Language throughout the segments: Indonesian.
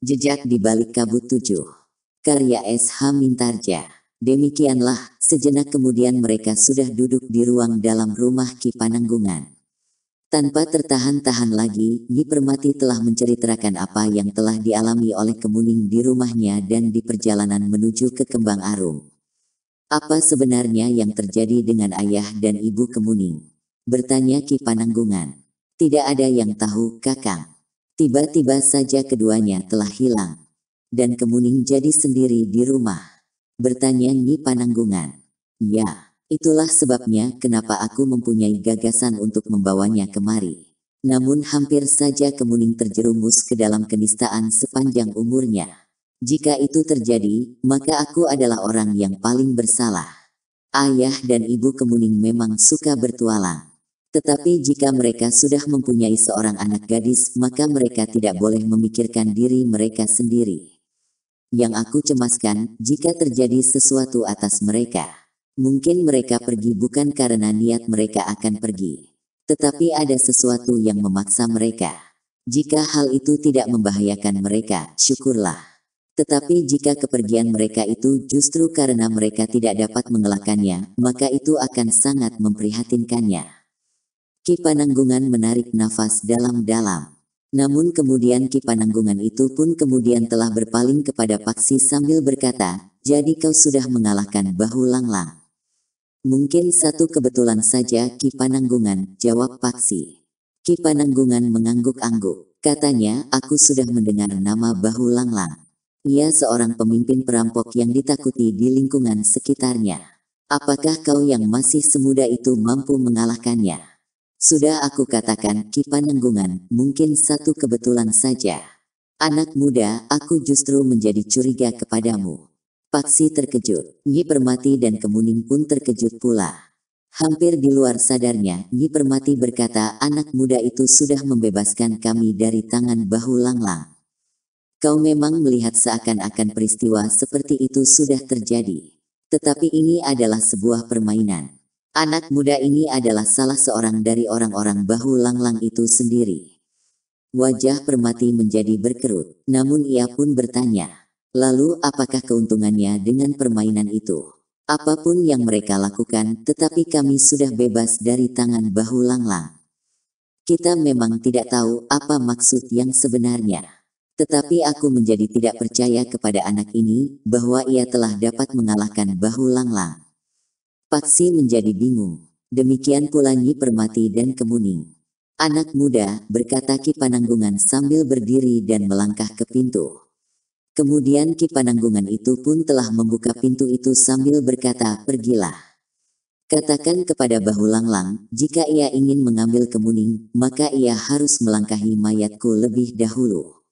Jejak di balik kabut tujuh. Karya S.H. Mintarja. Demikianlah, sejenak kemudian mereka sudah duduk di ruang dalam rumah Ki Pananggungan. Tanpa tertahan-tahan lagi, Nyi Permati telah menceritakan apa yang telah dialami oleh Kemuning di rumahnya dan di perjalanan menuju ke Kembang Arum. Apa sebenarnya yang terjadi dengan ayah dan ibu Kemuning? Bertanya Ki Pananggungan. Tidak ada yang tahu, Kakang. Tiba-tiba saja keduanya telah hilang. Dan Kemuning jadi sendiri di rumah. Bertanya Nyi Pananggungan. Ya, itulah sebabnya kenapa aku mempunyai gagasan untuk membawanya kemari. Namun hampir saja Kemuning terjerumus ke dalam kenistaan sepanjang umurnya. Jika itu terjadi, maka aku adalah orang yang paling bersalah. Ayah dan ibu Kemuning memang suka bertualang. Tetapi jika mereka sudah mempunyai seorang anak gadis, maka mereka tidak boleh memikirkan diri mereka sendiri. Yang aku cemaskan, jika terjadi sesuatu atas mereka, mungkin mereka pergi bukan karena niat mereka akan pergi, tetapi ada sesuatu yang memaksa mereka. Jika hal itu tidak membahayakan mereka, syukurlah. Tetapi jika kepergian mereka itu justru karena mereka tidak dapat mengelakkannya, maka itu akan sangat memprihatinkannya. Kipananggungan menarik nafas dalam-dalam. Namun kemudian Kipananggungan itu pun kemudian telah berpaling kepada Paksi sambil berkata, jadi kau sudah mengalahkan bahu langlang. Mungkin satu kebetulan saja Kipananggungan, jawab Paksi. Kipananggungan mengangguk-angguk. Katanya, aku sudah mendengar nama bahu langlang. Ia seorang pemimpin perampok yang ditakuti di lingkungan sekitarnya. Apakah kau yang masih semuda itu mampu mengalahkannya? Sudah aku katakan Kipanenggungan, mungkin satu kebetulan saja. Anak muda, aku justru menjadi curiga kepadamu. Paksi terkejut, Nyi Permati dan Kemuning pun terkejut pula. Hampir di luar sadarnya, Nyi Permati berkata anak muda itu sudah membebaskan kami dari tangan bahu langlang. Kau memang melihat seakan-akan peristiwa seperti itu sudah terjadi. Tetapi ini adalah sebuah permainan. Anak muda ini adalah salah seorang dari orang-orang bahu langlang itu sendiri. Wajah permati menjadi berkerut, namun ia pun bertanya, lalu apakah keuntungannya dengan permainan itu? Apapun yang mereka lakukan, tetapi kami sudah bebas dari tangan bahu langlang. Kita memang tidak tahu apa maksud yang sebenarnya. Tetapi aku menjadi tidak percaya kepada anak ini bahwa ia telah dapat mengalahkan bahu langlang. Paksi menjadi bingung. Demikian pula Nyi Permati dan Kemuning. Anak muda, berkata Ki Pananggungan sambil berdiri dan melangkah ke pintu. Kemudian Ki Pananggungan itu pun telah membuka pintu itu sambil berkata, pergilah. Katakan kepada Bahu Langlang, jika ia ingin mengambil kemuning, maka ia harus melangkahi mayatku lebih dahulu.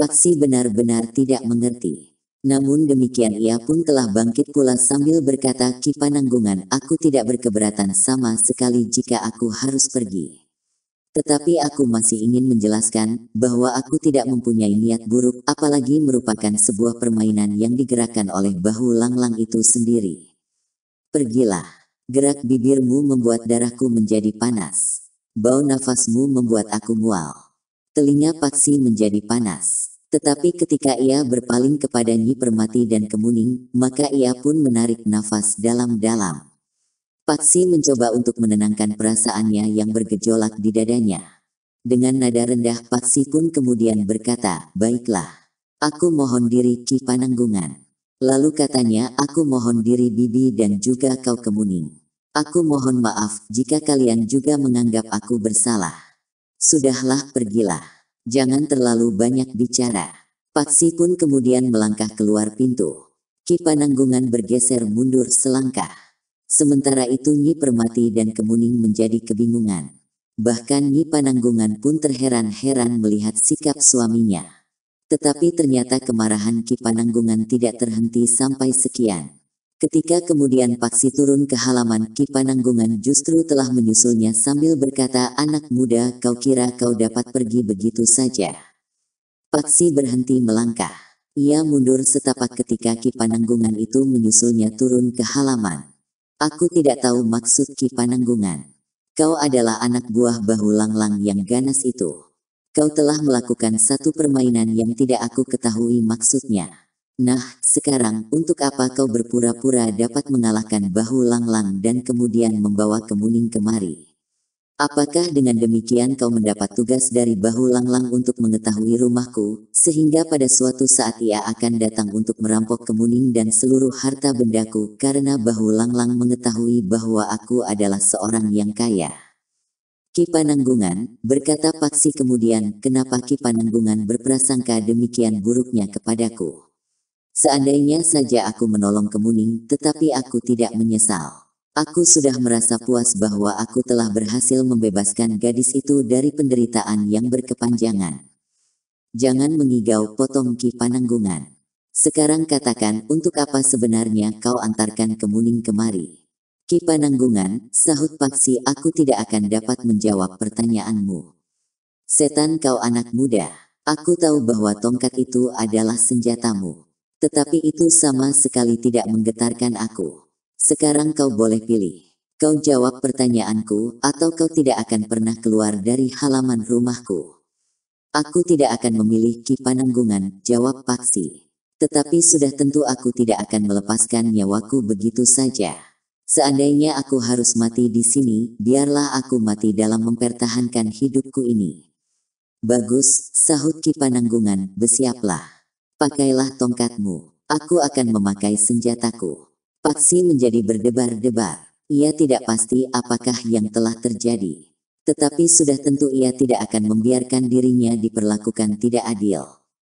Paksi benar-benar tidak mengerti. Namun demikian ia pun telah bangkit pula sambil berkata Kipananggungan aku tidak berkeberatan sama sekali jika aku harus pergi. Tetapi aku masih ingin menjelaskan bahwa aku tidak mempunyai niat buruk apalagi merupakan sebuah permainan yang digerakkan oleh bahu langlang itu sendiri. Pergilah. Gerak bibirmu membuat darahku menjadi panas. Bau nafasmu membuat aku mual. Telinga paksi menjadi panas. Tetapi ketika ia berpaling kepada Nyi Permati dan Kemuning, maka ia pun menarik nafas dalam-dalam. Paksi mencoba untuk menenangkan perasaannya yang bergejolak di dadanya. Dengan nada rendah Paksi pun kemudian berkata, Baiklah, aku mohon diri Ki Pananggungan. Lalu katanya, aku mohon diri Bibi dan juga kau Kemuning. Aku mohon maaf jika kalian juga menganggap aku bersalah. Sudahlah pergilah. Jangan terlalu banyak bicara. Paksi pun kemudian melangkah keluar pintu. Ki Pananggungan bergeser mundur selangkah. Sementara itu Nyi Permati dan Kemuning menjadi kebingungan. Bahkan Nyi Pananggungan pun terheran-heran melihat sikap suaminya. Tetapi ternyata kemarahan Ki Pananggungan tidak terhenti sampai sekian. Ketika kemudian Paksi turun ke halaman Ki Pananggungan justru telah menyusulnya sambil berkata anak muda kau kira kau dapat pergi begitu saja. Paksi berhenti melangkah. Ia mundur setapak ketika Ki Pananggungan itu menyusulnya turun ke halaman. Aku tidak tahu maksud Ki Pananggungan. Kau adalah anak buah bahu langlang yang ganas itu. Kau telah melakukan satu permainan yang tidak aku ketahui maksudnya. Nah, sekarang untuk apa kau berpura-pura dapat mengalahkan bahu langlang -lang dan kemudian membawa kemuning kemari? Apakah dengan demikian kau mendapat tugas dari bahu langlang untuk mengetahui rumahku, sehingga pada suatu saat ia akan datang untuk merampok kemuning dan seluruh harta bendaku karena bahu langlang mengetahui bahwa aku adalah seorang yang kaya. Kipananggungan, berkata Paksi kemudian, kenapa Kipananggungan berprasangka demikian buruknya kepadaku? Seandainya saja aku menolong Kemuning, tetapi aku tidak menyesal. Aku sudah merasa puas bahwa aku telah berhasil membebaskan gadis itu dari penderitaan yang berkepanjangan. Jangan mengigau potong ki pananggungan. Sekarang katakan untuk apa sebenarnya kau antarkan Kemuning kemari. Ki Pananggungan, sahut Paksi aku tidak akan dapat menjawab pertanyaanmu. Setan kau anak muda, aku tahu bahwa tongkat itu adalah senjatamu. Tetapi itu sama sekali tidak menggetarkan aku. Sekarang kau boleh pilih. Kau jawab pertanyaanku, atau kau tidak akan pernah keluar dari halaman rumahku. Aku tidak akan memiliki pananggungan, jawab Paksi. Tetapi sudah tentu aku tidak akan melepaskan nyawaku begitu saja. Seandainya aku harus mati di sini, biarlah aku mati dalam mempertahankan hidupku ini. Bagus, sahut Kipananggungan, bersiaplah. Pakailah tongkatmu. Aku akan memakai senjataku. Paksi menjadi berdebar-debar. Ia tidak pasti apakah yang telah terjadi. Tetapi sudah tentu ia tidak akan membiarkan dirinya diperlakukan tidak adil.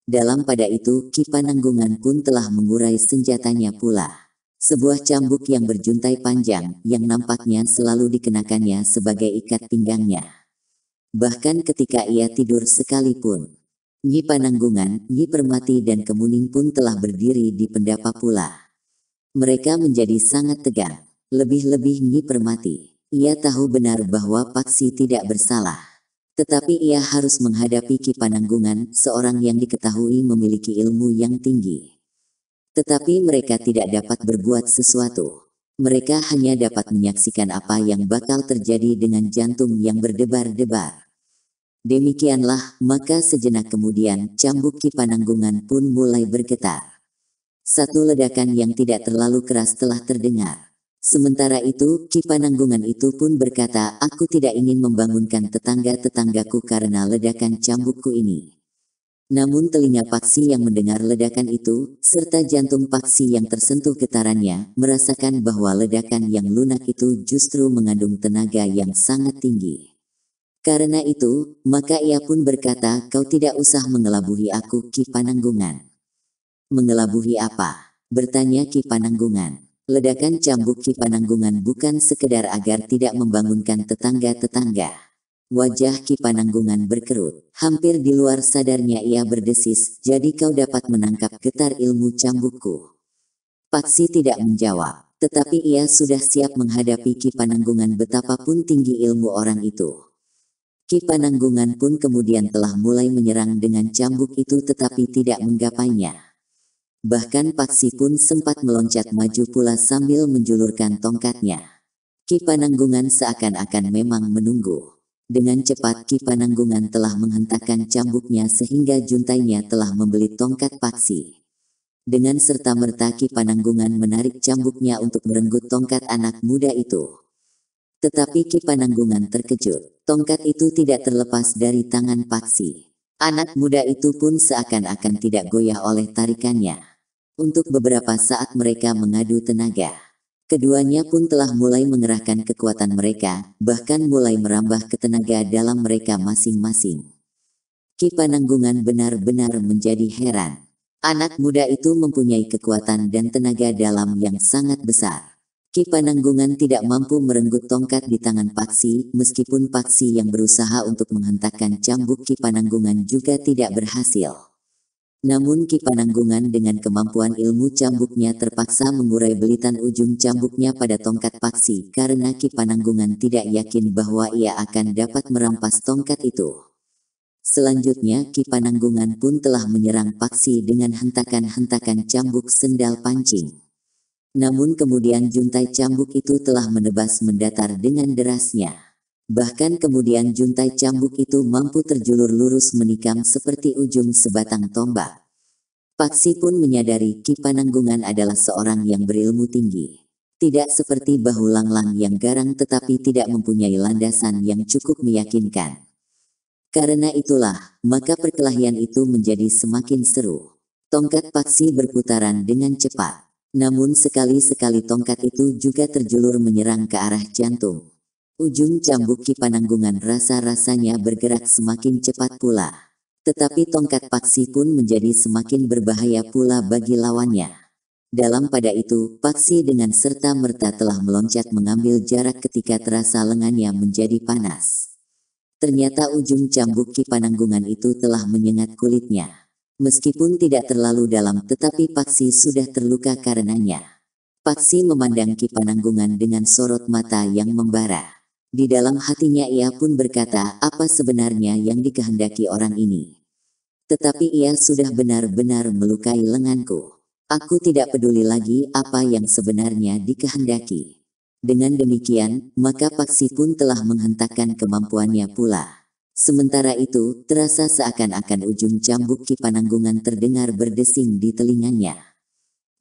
Dalam pada itu, Kipananggungan pun telah mengurai senjatanya pula. Sebuah cambuk yang berjuntai panjang, yang nampaknya selalu dikenakannya sebagai ikat pinggangnya. Bahkan ketika ia tidur sekalipun, Nyi Pananggungan, Nyi Permati dan Kemuning pun telah berdiri di pendapa pula. Mereka menjadi sangat tegang, lebih-lebih Nyi Permati. Ia tahu benar bahwa Paksi tidak bersalah. Tetapi ia harus menghadapi Ki Pananggungan, seorang yang diketahui memiliki ilmu yang tinggi. Tetapi mereka tidak dapat berbuat sesuatu. Mereka hanya dapat menyaksikan apa yang bakal terjadi dengan jantung yang berdebar-debar. Demikianlah, maka sejenak kemudian, cambuk kipananggungan pun mulai bergetar. Satu ledakan yang tidak terlalu keras telah terdengar. Sementara itu, kipananggungan itu pun berkata, aku tidak ingin membangunkan tetangga-tetanggaku karena ledakan cambukku ini. Namun telinga Paksi yang mendengar ledakan itu, serta jantung Paksi yang tersentuh getarannya, merasakan bahwa ledakan yang lunak itu justru mengandung tenaga yang sangat tinggi. Karena itu, maka ia pun berkata, kau tidak usah mengelabuhi aku Ki Pananggungan. Mengelabuhi apa? Bertanya Ki Pananggungan. Ledakan cambuk Ki Pananggungan bukan sekedar agar tidak membangunkan tetangga-tetangga. Wajah Ki Pananggungan berkerut. Hampir di luar sadarnya ia berdesis, jadi kau dapat menangkap getar ilmu cambukku. Paksi tidak menjawab, tetapi ia sudah siap menghadapi Ki Pananggungan betapapun tinggi ilmu orang itu. Ki Pananggungan pun kemudian telah mulai menyerang dengan cambuk itu tetapi tidak menggapainya. Bahkan Paksi pun sempat meloncat maju pula sambil menjulurkan tongkatnya. Ki Pananggungan seakan-akan memang menunggu. Dengan cepat Ki Pananggungan telah menghentakkan cambuknya sehingga juntainya telah membeli tongkat Paksi. Dengan serta merta Ki Pananggungan menarik cambuknya untuk merenggut tongkat anak muda itu. Tetapi Ki Pananggungan terkejut. Tongkat itu tidak terlepas dari tangan Paksi. Anak muda itu pun seakan-akan tidak goyah oleh tarikannya. Untuk beberapa saat mereka mengadu tenaga. Keduanya pun telah mulai mengerahkan kekuatan mereka, bahkan mulai merambah ke tenaga dalam mereka masing-masing. Ki Pananggungan benar-benar menjadi heran. Anak muda itu mempunyai kekuatan dan tenaga dalam yang sangat besar. Ki Pananggungan tidak mampu merenggut tongkat di tangan Paksi, meskipun Paksi yang berusaha untuk menghentakkan cambuk Ki Pananggungan juga tidak berhasil. Namun Ki Pananggungan dengan kemampuan ilmu cambuknya terpaksa mengurai belitan ujung cambuknya pada tongkat Paksi karena Ki Pananggungan tidak yakin bahwa ia akan dapat merampas tongkat itu. Selanjutnya Ki Pananggungan pun telah menyerang Paksi dengan hentakan-hentakan cambuk sendal pancing. Namun kemudian juntai cambuk itu telah menebas mendatar dengan derasnya. Bahkan kemudian juntai cambuk itu mampu terjulur lurus menikam seperti ujung sebatang tombak. Paksi pun menyadari Ki Pananggungan adalah seorang yang berilmu tinggi. Tidak seperti bahu langlang yang garang tetapi tidak mempunyai landasan yang cukup meyakinkan. Karena itulah, maka perkelahian itu menjadi semakin seru. Tongkat Paksi berputaran dengan cepat. Namun sekali-sekali tongkat itu juga terjulur menyerang ke arah jantung. Ujung cambuk Kipananggungan rasa-rasanya bergerak semakin cepat pula. Tetapi tongkat Paksi pun menjadi semakin berbahaya pula bagi lawannya. Dalam pada itu, Paksi dengan serta merta telah meloncat mengambil jarak ketika terasa lengannya menjadi panas. Ternyata ujung cambuk Kipananggungan itu telah menyengat kulitnya. Meskipun tidak terlalu dalam tetapi Paksi sudah terluka karenanya. Paksi memandang Ki Pananggungan dengan sorot mata yang membara. Di dalam hatinya ia pun berkata apa sebenarnya yang dikehendaki orang ini. Tetapi ia sudah benar-benar melukai lenganku. Aku tidak peduli lagi apa yang sebenarnya dikehendaki. Dengan demikian, maka Paksi pun telah menghentakkan kemampuannya pula. Sementara itu, terasa seakan-akan ujung cambuk kipananggungan terdengar berdesing di telinganya.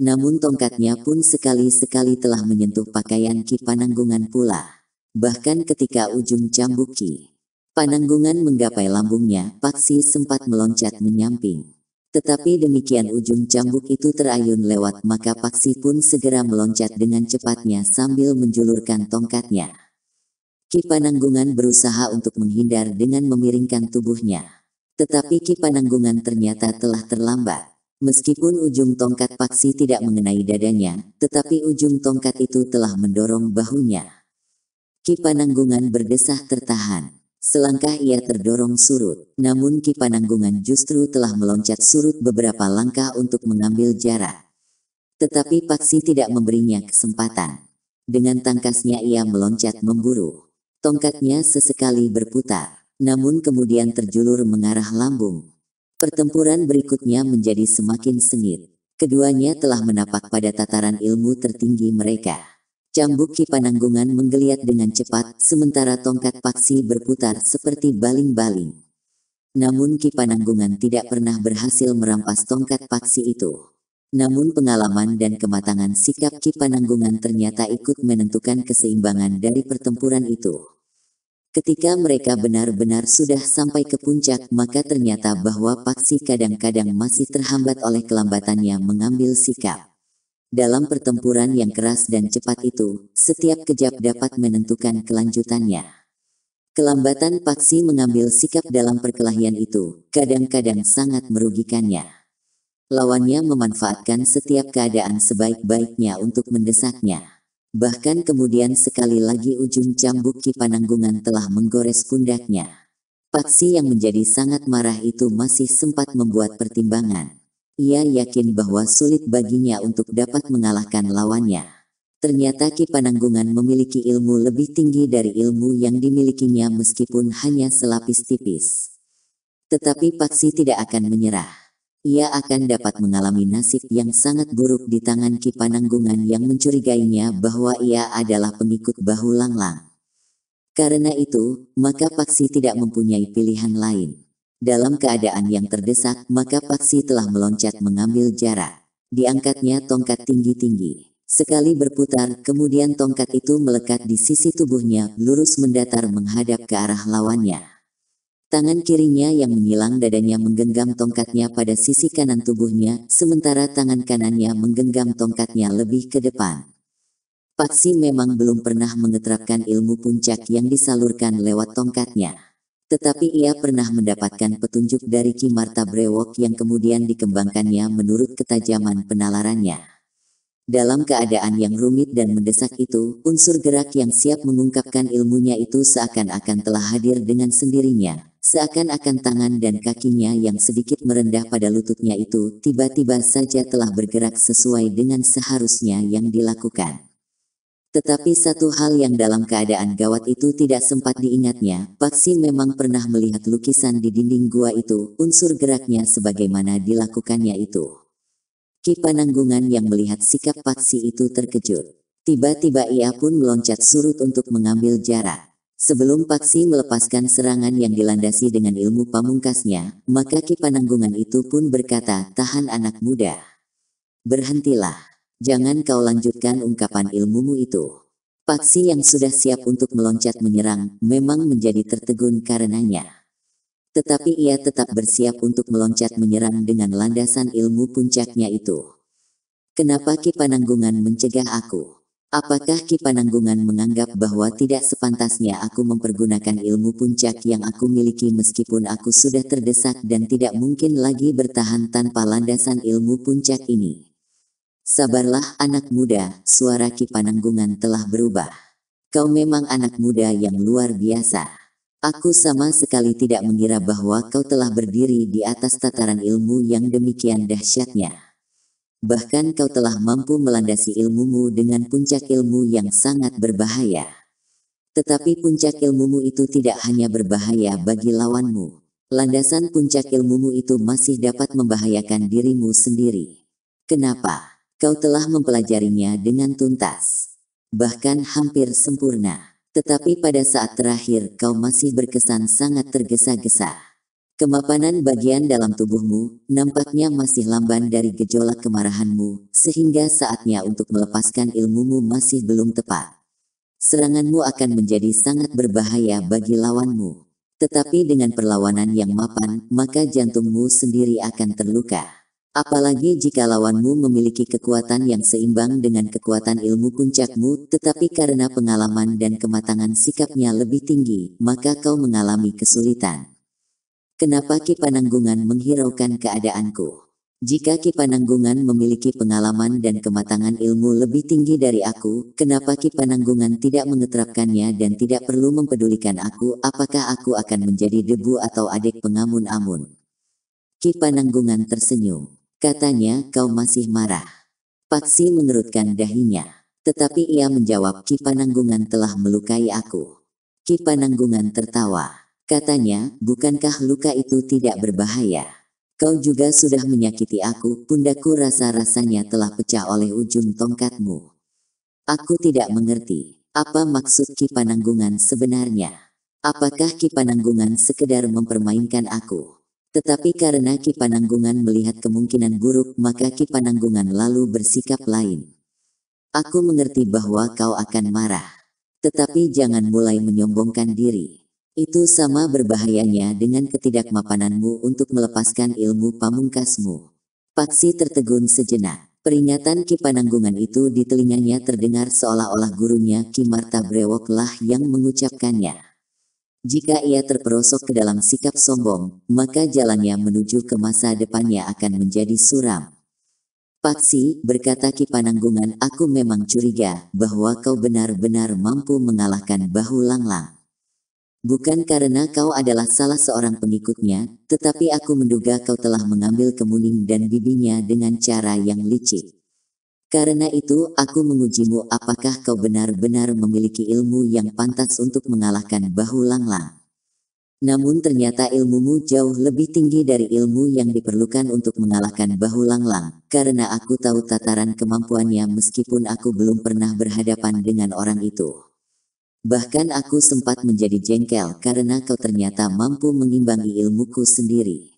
Namun tongkatnya pun sekali-sekali telah menyentuh pakaian kipananggungan pula. Bahkan ketika ujung cambuk ki, pananggungan menggapai lambungnya, Paksi sempat meloncat menyamping. Tetapi demikian ujung cambuk itu terayun lewat maka Paksi pun segera meloncat dengan cepatnya sambil menjulurkan tongkatnya. Kipananggungan berusaha untuk menghindar dengan memiringkan tubuhnya. Tetapi Kipananggungan ternyata telah terlambat. Meskipun ujung tongkat paksi tidak mengenai dadanya, tetapi ujung tongkat itu telah mendorong bahunya. Kipananggungan berdesah tertahan. Selangkah ia terdorong surut, namun Kipananggungan justru telah meloncat surut beberapa langkah untuk mengambil jarak. Tetapi Paksi tidak memberinya kesempatan. Dengan tangkasnya ia meloncat memburu. Tongkatnya sesekali berputar, namun kemudian terjulur mengarah lambung. Pertempuran berikutnya menjadi semakin sengit. Keduanya telah menapak pada tataran ilmu tertinggi mereka. Cambuk Ki Pananggungan menggeliat dengan cepat, sementara tongkat paksi berputar seperti baling-baling. Namun Ki Pananggungan tidak pernah berhasil merampas tongkat paksi itu. Namun pengalaman dan kematangan sikap Ki Pananggungan ternyata ikut menentukan keseimbangan dari pertempuran itu. Ketika mereka benar-benar sudah sampai ke puncak, maka ternyata bahwa Paksi kadang-kadang masih terhambat oleh kelambatannya mengambil sikap. Dalam pertempuran yang keras dan cepat itu, setiap kejap dapat menentukan kelanjutannya. Kelambatan Paksi mengambil sikap dalam perkelahian itu, kadang-kadang sangat merugikannya. Lawannya memanfaatkan setiap keadaan sebaik-baiknya untuk mendesaknya. Bahkan kemudian sekali lagi ujung cambuk Ki Pananggungan telah menggores pundaknya. Paksi yang menjadi sangat marah itu masih sempat membuat pertimbangan. Ia yakin bahwa sulit baginya untuk dapat mengalahkan lawannya. Ternyata Ki Pananggungan memiliki ilmu lebih tinggi dari ilmu yang dimilikinya meskipun hanya selapis tipis. Tetapi Paksi tidak akan menyerah ia akan dapat mengalami nasib yang sangat buruk di tangan Ki Pananggungan yang mencurigainya bahwa ia adalah pengikut Bahu Langlang. Karena itu, maka Paksi tidak mempunyai pilihan lain. Dalam keadaan yang terdesak, maka Paksi telah meloncat mengambil jarak. Diangkatnya tongkat tinggi-tinggi. Sekali berputar, kemudian tongkat itu melekat di sisi tubuhnya, lurus mendatar menghadap ke arah lawannya. Tangan kirinya yang menyilang dadanya menggenggam tongkatnya pada sisi kanan tubuhnya, sementara tangan kanannya menggenggam tongkatnya lebih ke depan. Paksi memang belum pernah mengeterapkan ilmu puncak yang disalurkan lewat tongkatnya. Tetapi ia pernah mendapatkan petunjuk dari Ki Marta Brewok yang kemudian dikembangkannya menurut ketajaman penalarannya. Dalam keadaan yang rumit dan mendesak itu, unsur gerak yang siap mengungkapkan ilmunya itu seakan-akan telah hadir dengan sendirinya, seakan-akan tangan dan kakinya yang sedikit merendah pada lututnya itu tiba-tiba saja telah bergerak sesuai dengan seharusnya yang dilakukan. Tetapi satu hal yang dalam keadaan gawat itu tidak sempat diingatnya, Paksi memang pernah melihat lukisan di dinding gua itu, unsur geraknya sebagaimana dilakukannya itu. Ki Pananggungan yang melihat sikap Paksi itu terkejut. Tiba-tiba ia pun meloncat surut untuk mengambil jarak. Sebelum Paksi melepaskan serangan yang dilandasi dengan ilmu pamungkasnya, maka Ki Pananggungan itu pun berkata, tahan anak muda. Berhentilah. Jangan kau lanjutkan ungkapan ilmumu itu. Paksi yang sudah siap untuk meloncat menyerang, memang menjadi tertegun karenanya. Tetapi ia tetap bersiap untuk meloncat menyerang dengan landasan ilmu puncaknya itu. Kenapa Ki Pananggungan mencegah aku? Apakah Ki Pananggungan menganggap bahwa tidak sepantasnya aku mempergunakan ilmu puncak yang aku miliki meskipun aku sudah terdesak dan tidak mungkin lagi bertahan tanpa landasan ilmu puncak ini? Sabarlah anak muda, suara Ki Pananggungan telah berubah. Kau memang anak muda yang luar biasa. Aku sama sekali tidak mengira bahwa kau telah berdiri di atas tataran ilmu yang demikian dahsyatnya. Bahkan kau telah mampu melandasi ilmumu dengan puncak ilmu yang sangat berbahaya. Tetapi puncak ilmumu itu tidak hanya berbahaya bagi lawanmu. Landasan puncak ilmumu itu masih dapat membahayakan dirimu sendiri. Kenapa? Kau telah mempelajarinya dengan tuntas. Bahkan hampir sempurna. Tetapi pada saat terakhir kau masih berkesan sangat tergesa-gesa. Kemapanan bagian dalam tubuhmu nampaknya masih lamban dari gejolak kemarahanmu, sehingga saatnya untuk melepaskan ilmumu masih belum tepat. Seranganmu akan menjadi sangat berbahaya bagi lawanmu. Tetapi dengan perlawanan yang mapan, maka jantungmu sendiri akan terluka. Apalagi jika lawanmu memiliki kekuatan yang seimbang dengan kekuatan ilmu puncakmu, tetapi karena pengalaman dan kematangan sikapnya lebih tinggi, maka kau mengalami kesulitan. Kenapa Ki Pananggungan menghiraukan keadaanku? Jika Ki Pananggungan memiliki pengalaman dan kematangan ilmu lebih tinggi dari aku, kenapa Ki Pananggungan tidak mengeterapkannya dan tidak perlu mempedulikan aku apakah aku akan menjadi debu atau adik pengamun-amun? Ki Pananggungan tersenyum. Katanya, kau masih marah. Paksi mengerutkan dahinya. Tetapi ia menjawab, Ki Pananggungan telah melukai aku. Ki Pananggungan tertawa. Katanya, bukankah luka itu tidak berbahaya? Kau juga sudah menyakiti aku, pundaku rasa-rasanya telah pecah oleh ujung tongkatmu. Aku tidak mengerti, apa maksud Ki Pananggungan sebenarnya? Apakah Ki Pananggungan sekedar mempermainkan aku? Tetapi karena Ki Pananggungan melihat kemungkinan buruk, maka Ki Pananggungan lalu bersikap lain. Aku mengerti bahwa kau akan marah. Tetapi jangan mulai menyombongkan diri. Itu sama berbahayanya dengan ketidakmapananmu untuk melepaskan ilmu pamungkasmu. Paksi tertegun sejenak. Peringatan Ki Pananggungan itu di telinganya terdengar seolah-olah gurunya Ki Marta Brewoklah yang mengucapkannya. Jika ia terperosok ke dalam sikap sombong, maka jalannya menuju ke masa depannya akan menjadi suram. Paksi, berkata Ki Pananggungan, aku memang curiga bahwa kau benar-benar mampu mengalahkan bahu langlang. -lang. Bukan karena kau adalah salah seorang pengikutnya, tetapi aku menduga kau telah mengambil kemuning dan bibinya dengan cara yang licik. Karena itu, aku mengujimu apakah kau benar-benar memiliki ilmu yang pantas untuk mengalahkan bahu langlang. Namun ternyata ilmumu jauh lebih tinggi dari ilmu yang diperlukan untuk mengalahkan bahu langlang, karena aku tahu tataran kemampuannya meskipun aku belum pernah berhadapan dengan orang itu. Bahkan aku sempat menjadi jengkel karena kau ternyata mampu mengimbangi ilmuku sendiri.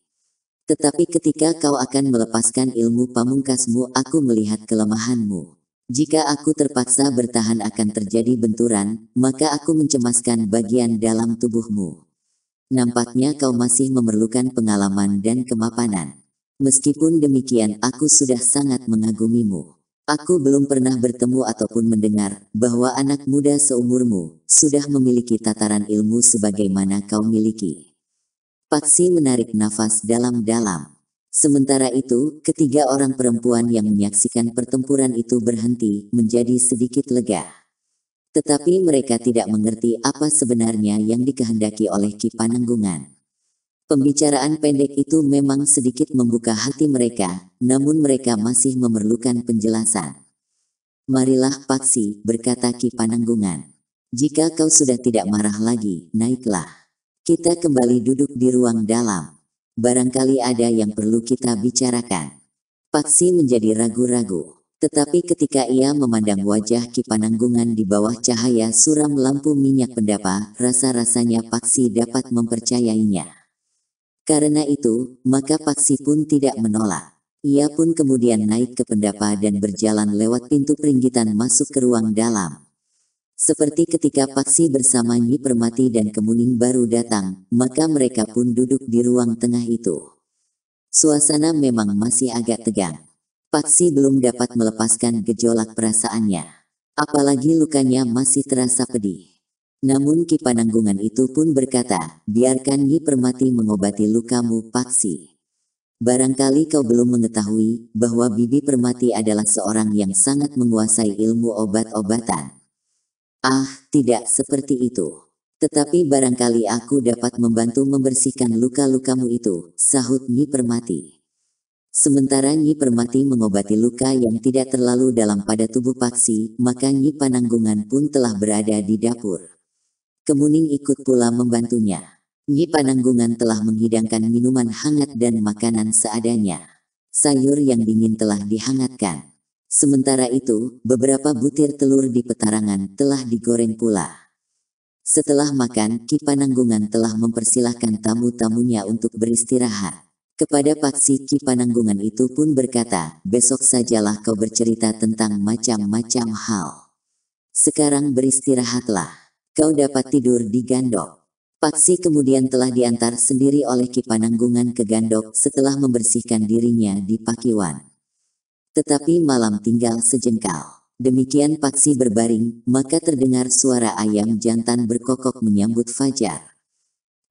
Tetapi ketika kau akan melepaskan ilmu pamungkasmu, aku melihat kelemahanmu. Jika aku terpaksa bertahan akan terjadi benturan, maka aku mencemaskan bagian dalam tubuhmu. Nampaknya kau masih memerlukan pengalaman dan kemapanan. Meskipun demikian, aku sudah sangat mengagumimu. Aku belum pernah bertemu ataupun mendengar bahwa anak muda seumurmu sudah memiliki tataran ilmu sebagaimana kau miliki. Paksi menarik nafas dalam-dalam. Sementara itu, ketiga orang perempuan yang menyaksikan pertempuran itu berhenti menjadi sedikit lega. Tetapi mereka tidak mengerti apa sebenarnya yang dikehendaki oleh Ki Panenggungan. Pembicaraan pendek itu memang sedikit membuka hati mereka namun mereka masih memerlukan penjelasan. Marilah Paksi, berkata Ki Pananggungan. Jika kau sudah tidak marah lagi, naiklah. Kita kembali duduk di ruang dalam. Barangkali ada yang perlu kita bicarakan. Paksi menjadi ragu-ragu. Tetapi ketika ia memandang wajah Ki Pananggungan di bawah cahaya suram lampu minyak pendapa, rasa-rasanya Paksi dapat mempercayainya. Karena itu, maka Paksi pun tidak menolak. Ia pun kemudian naik ke pendapa dan berjalan lewat pintu peringgitan masuk ke ruang dalam. Seperti ketika Paksi bersama Nyi Permati dan Kemuning baru datang, maka mereka pun duduk di ruang tengah itu. Suasana memang masih agak tegang. Paksi belum dapat melepaskan gejolak perasaannya. Apalagi lukanya masih terasa pedih. Namun Ki Pananggungan itu pun berkata, biarkan Nyi Permati mengobati lukamu Paksi. Barangkali kau belum mengetahui bahwa Bibi Permati adalah seorang yang sangat menguasai ilmu obat-obatan. Ah, tidak seperti itu. Tetapi barangkali aku dapat membantu membersihkan luka-lukamu itu, sahut Nyi Permati. Sementara Nyi Permati mengobati luka yang tidak terlalu dalam pada tubuh Paksi, maka Nyi Pananggungan pun telah berada di dapur. Kemuning ikut pula membantunya. Nyi Pananggungan telah menghidangkan minuman hangat dan makanan seadanya. Sayur yang dingin telah dihangatkan. Sementara itu, beberapa butir telur di petarangan telah digoreng pula. Setelah makan, Ki Pananggungan telah mempersilahkan tamu-tamunya untuk beristirahat. Kepada Paksi Ki Pananggungan itu pun berkata, besok sajalah kau bercerita tentang macam-macam hal. Sekarang beristirahatlah. Kau dapat tidur di gandok. Paksi kemudian telah diantar sendiri oleh Kipananggungan ke Gandok setelah membersihkan dirinya di Pakiwan. Tetapi malam tinggal sejengkal. Demikian Paksi berbaring, maka terdengar suara ayam jantan berkokok menyambut fajar.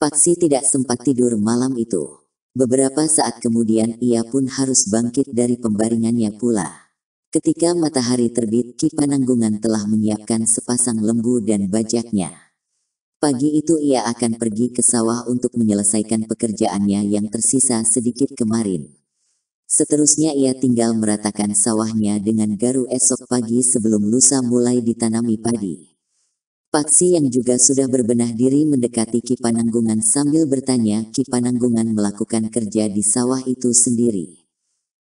Paksi tidak sempat tidur malam itu. Beberapa saat kemudian ia pun harus bangkit dari pembaringannya pula. Ketika matahari terbit, Kipananggungan telah menyiapkan sepasang lembu dan bajaknya. Pagi itu ia akan pergi ke sawah untuk menyelesaikan pekerjaannya yang tersisa sedikit kemarin. Seterusnya ia tinggal meratakan sawahnya dengan garu esok pagi sebelum lusa mulai ditanami padi. Paksi yang juga sudah berbenah diri mendekati Kipananggungan sambil bertanya Kipananggungan melakukan kerja di sawah itu sendiri.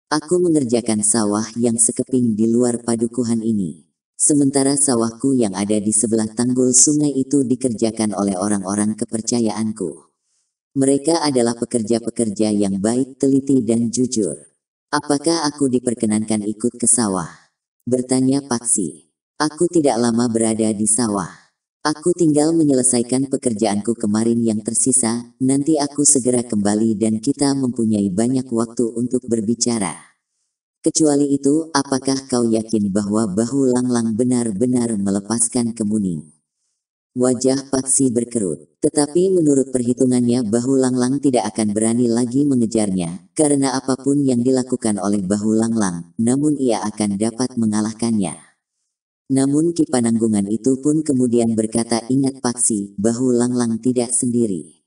Aku mengerjakan sawah yang sekeping di luar padukuhan ini. Sementara sawahku yang ada di sebelah tanggul sungai itu dikerjakan oleh orang-orang kepercayaanku. Mereka adalah pekerja-pekerja yang baik, teliti, dan jujur. Apakah aku diperkenankan ikut ke sawah? Bertanya Paksi. Aku tidak lama berada di sawah. Aku tinggal menyelesaikan pekerjaanku kemarin yang tersisa, nanti aku segera kembali dan kita mempunyai banyak waktu untuk berbicara. Kecuali itu, apakah kau yakin bahwa bahu Langlang benar-benar melepaskan kemuning? Wajah Paksi berkerut, tetapi menurut perhitungannya bahu Langlang tidak akan berani lagi mengejarnya, karena apapun yang dilakukan oleh bahu Langlang, namun ia akan dapat mengalahkannya. Namun kipananggungan itu pun kemudian berkata ingat Paksi, bahu Langlang tidak sendiri.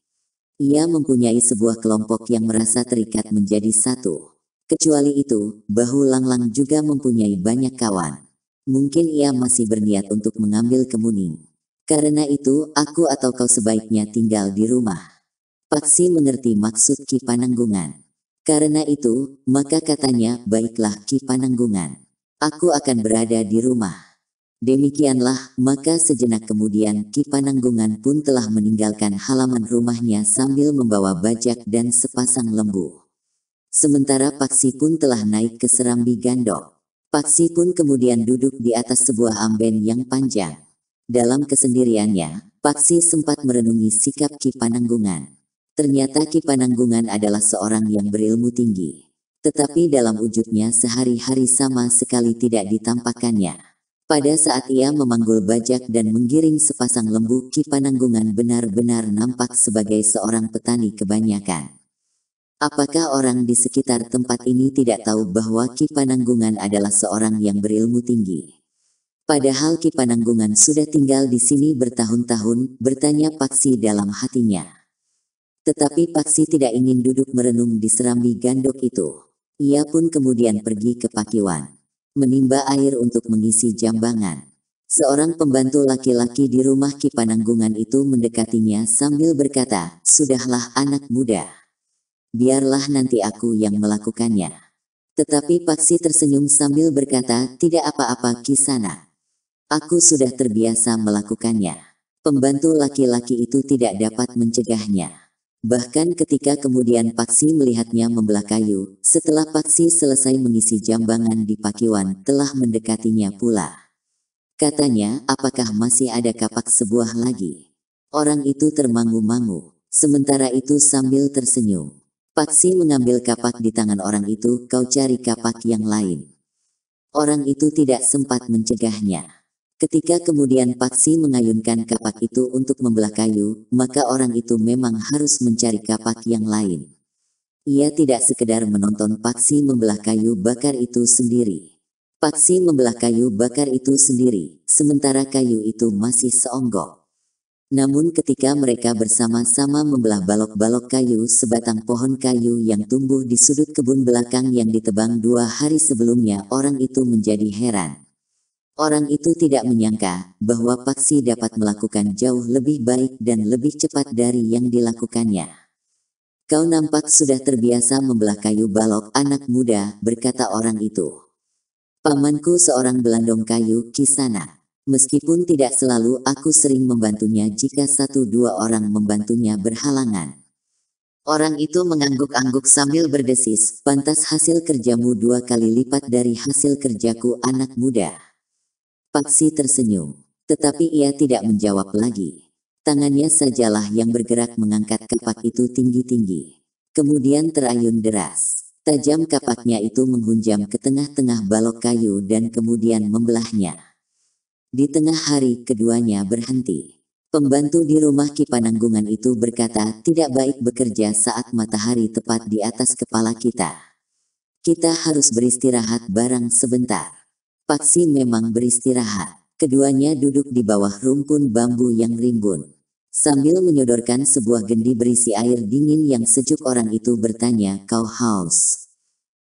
Ia mempunyai sebuah kelompok yang merasa terikat menjadi satu. Kecuali itu, bahu Langlang juga mempunyai banyak kawan. Mungkin ia masih berniat untuk mengambil kemuning. Karena itu, aku atau kau sebaiknya tinggal di rumah. Paksi mengerti maksud Ki Pananggungan. Karena itu, maka katanya, baiklah Ki Pananggungan. Aku akan berada di rumah. Demikianlah, maka sejenak kemudian Ki Pananggungan pun telah meninggalkan halaman rumahnya sambil membawa bajak dan sepasang lembu. Sementara Paksi pun telah naik ke serambi gandok. Paksi pun kemudian duduk di atas sebuah amben yang panjang. Dalam kesendiriannya, Paksi sempat merenungi sikap Ki Pananggungan. Ternyata Ki Pananggungan adalah seorang yang berilmu tinggi. Tetapi dalam wujudnya sehari-hari sama sekali tidak ditampakkannya. Pada saat ia memanggul bajak dan menggiring sepasang lembu, Ki Pananggungan benar-benar nampak sebagai seorang petani kebanyakan. Apakah orang di sekitar tempat ini tidak tahu bahwa Ki Pananggungan adalah seorang yang berilmu tinggi? Padahal Ki Pananggungan sudah tinggal di sini bertahun-tahun, bertanya Paksi dalam hatinya. Tetapi Paksi tidak ingin duduk merenung di serambi gandok itu. Ia pun kemudian pergi ke Pakiwan. Menimba air untuk mengisi jambangan. Seorang pembantu laki-laki di rumah Ki Pananggungan itu mendekatinya sambil berkata, Sudahlah anak muda biarlah nanti aku yang melakukannya. Tetapi Paksi tersenyum sambil berkata, tidak apa-apa Kisana. Aku sudah terbiasa melakukannya. Pembantu laki-laki itu tidak dapat mencegahnya. Bahkan ketika kemudian Paksi melihatnya membelah kayu, setelah Paksi selesai mengisi jambangan di Pakiwan, telah mendekatinya pula. Katanya, apakah masih ada kapak sebuah lagi? Orang itu termangu-mangu, sementara itu sambil tersenyum. Paksi mengambil kapak di tangan orang itu, kau cari kapak yang lain. Orang itu tidak sempat mencegahnya. Ketika kemudian Paksi mengayunkan kapak itu untuk membelah kayu, maka orang itu memang harus mencari kapak yang lain. Ia tidak sekedar menonton Paksi membelah kayu bakar itu sendiri. Paksi membelah kayu bakar itu sendiri, sementara kayu itu masih seonggok. Namun ketika mereka bersama-sama membelah balok-balok kayu sebatang pohon kayu yang tumbuh di sudut kebun belakang yang ditebang dua hari sebelumnya orang itu menjadi heran. Orang itu tidak menyangka bahwa Paksi dapat melakukan jauh lebih baik dan lebih cepat dari yang dilakukannya. Kau nampak sudah terbiasa membelah kayu balok anak muda, berkata orang itu. Pamanku seorang belandong kayu, Kisanak. Meskipun tidak selalu aku sering membantunya jika satu dua orang membantunya berhalangan. Orang itu mengangguk-angguk sambil berdesis, pantas hasil kerjamu dua kali lipat dari hasil kerjaku anak muda. Paksi tersenyum, tetapi ia tidak menjawab lagi. Tangannya sajalah yang bergerak mengangkat kapak itu tinggi-tinggi. Kemudian terayun deras. Tajam kapaknya itu menghunjam ke tengah-tengah balok kayu dan kemudian membelahnya. Di tengah hari keduanya berhenti. Pembantu di rumah Kipananggungan itu berkata tidak baik bekerja saat matahari tepat di atas kepala kita. Kita harus beristirahat barang sebentar. Paksi memang beristirahat. Keduanya duduk di bawah rumpun bambu yang rimbun. Sambil menyodorkan sebuah gendi berisi air dingin yang sejuk orang itu bertanya, kau haus.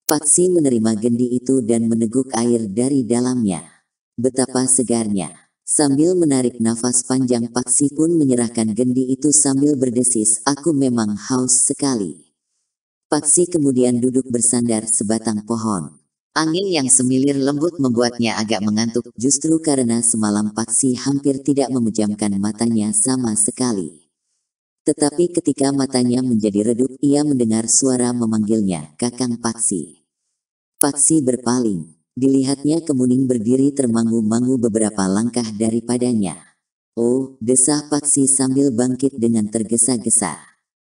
Paksi menerima gendi itu dan meneguk air dari dalamnya. Betapa segarnya. Sambil menarik nafas panjang Paksi pun menyerahkan gendi itu sambil berdesis, aku memang haus sekali. Paksi kemudian duduk bersandar sebatang pohon. Angin yang semilir lembut membuatnya agak mengantuk justru karena semalam Paksi hampir tidak memejamkan matanya sama sekali. Tetapi ketika matanya menjadi redup ia mendengar suara memanggilnya, Kakang Paksi. Paksi berpaling. Dilihatnya Kemuning berdiri termangu-mangu beberapa langkah daripadanya. Oh, desah Paksi sambil bangkit dengan tergesa-gesa.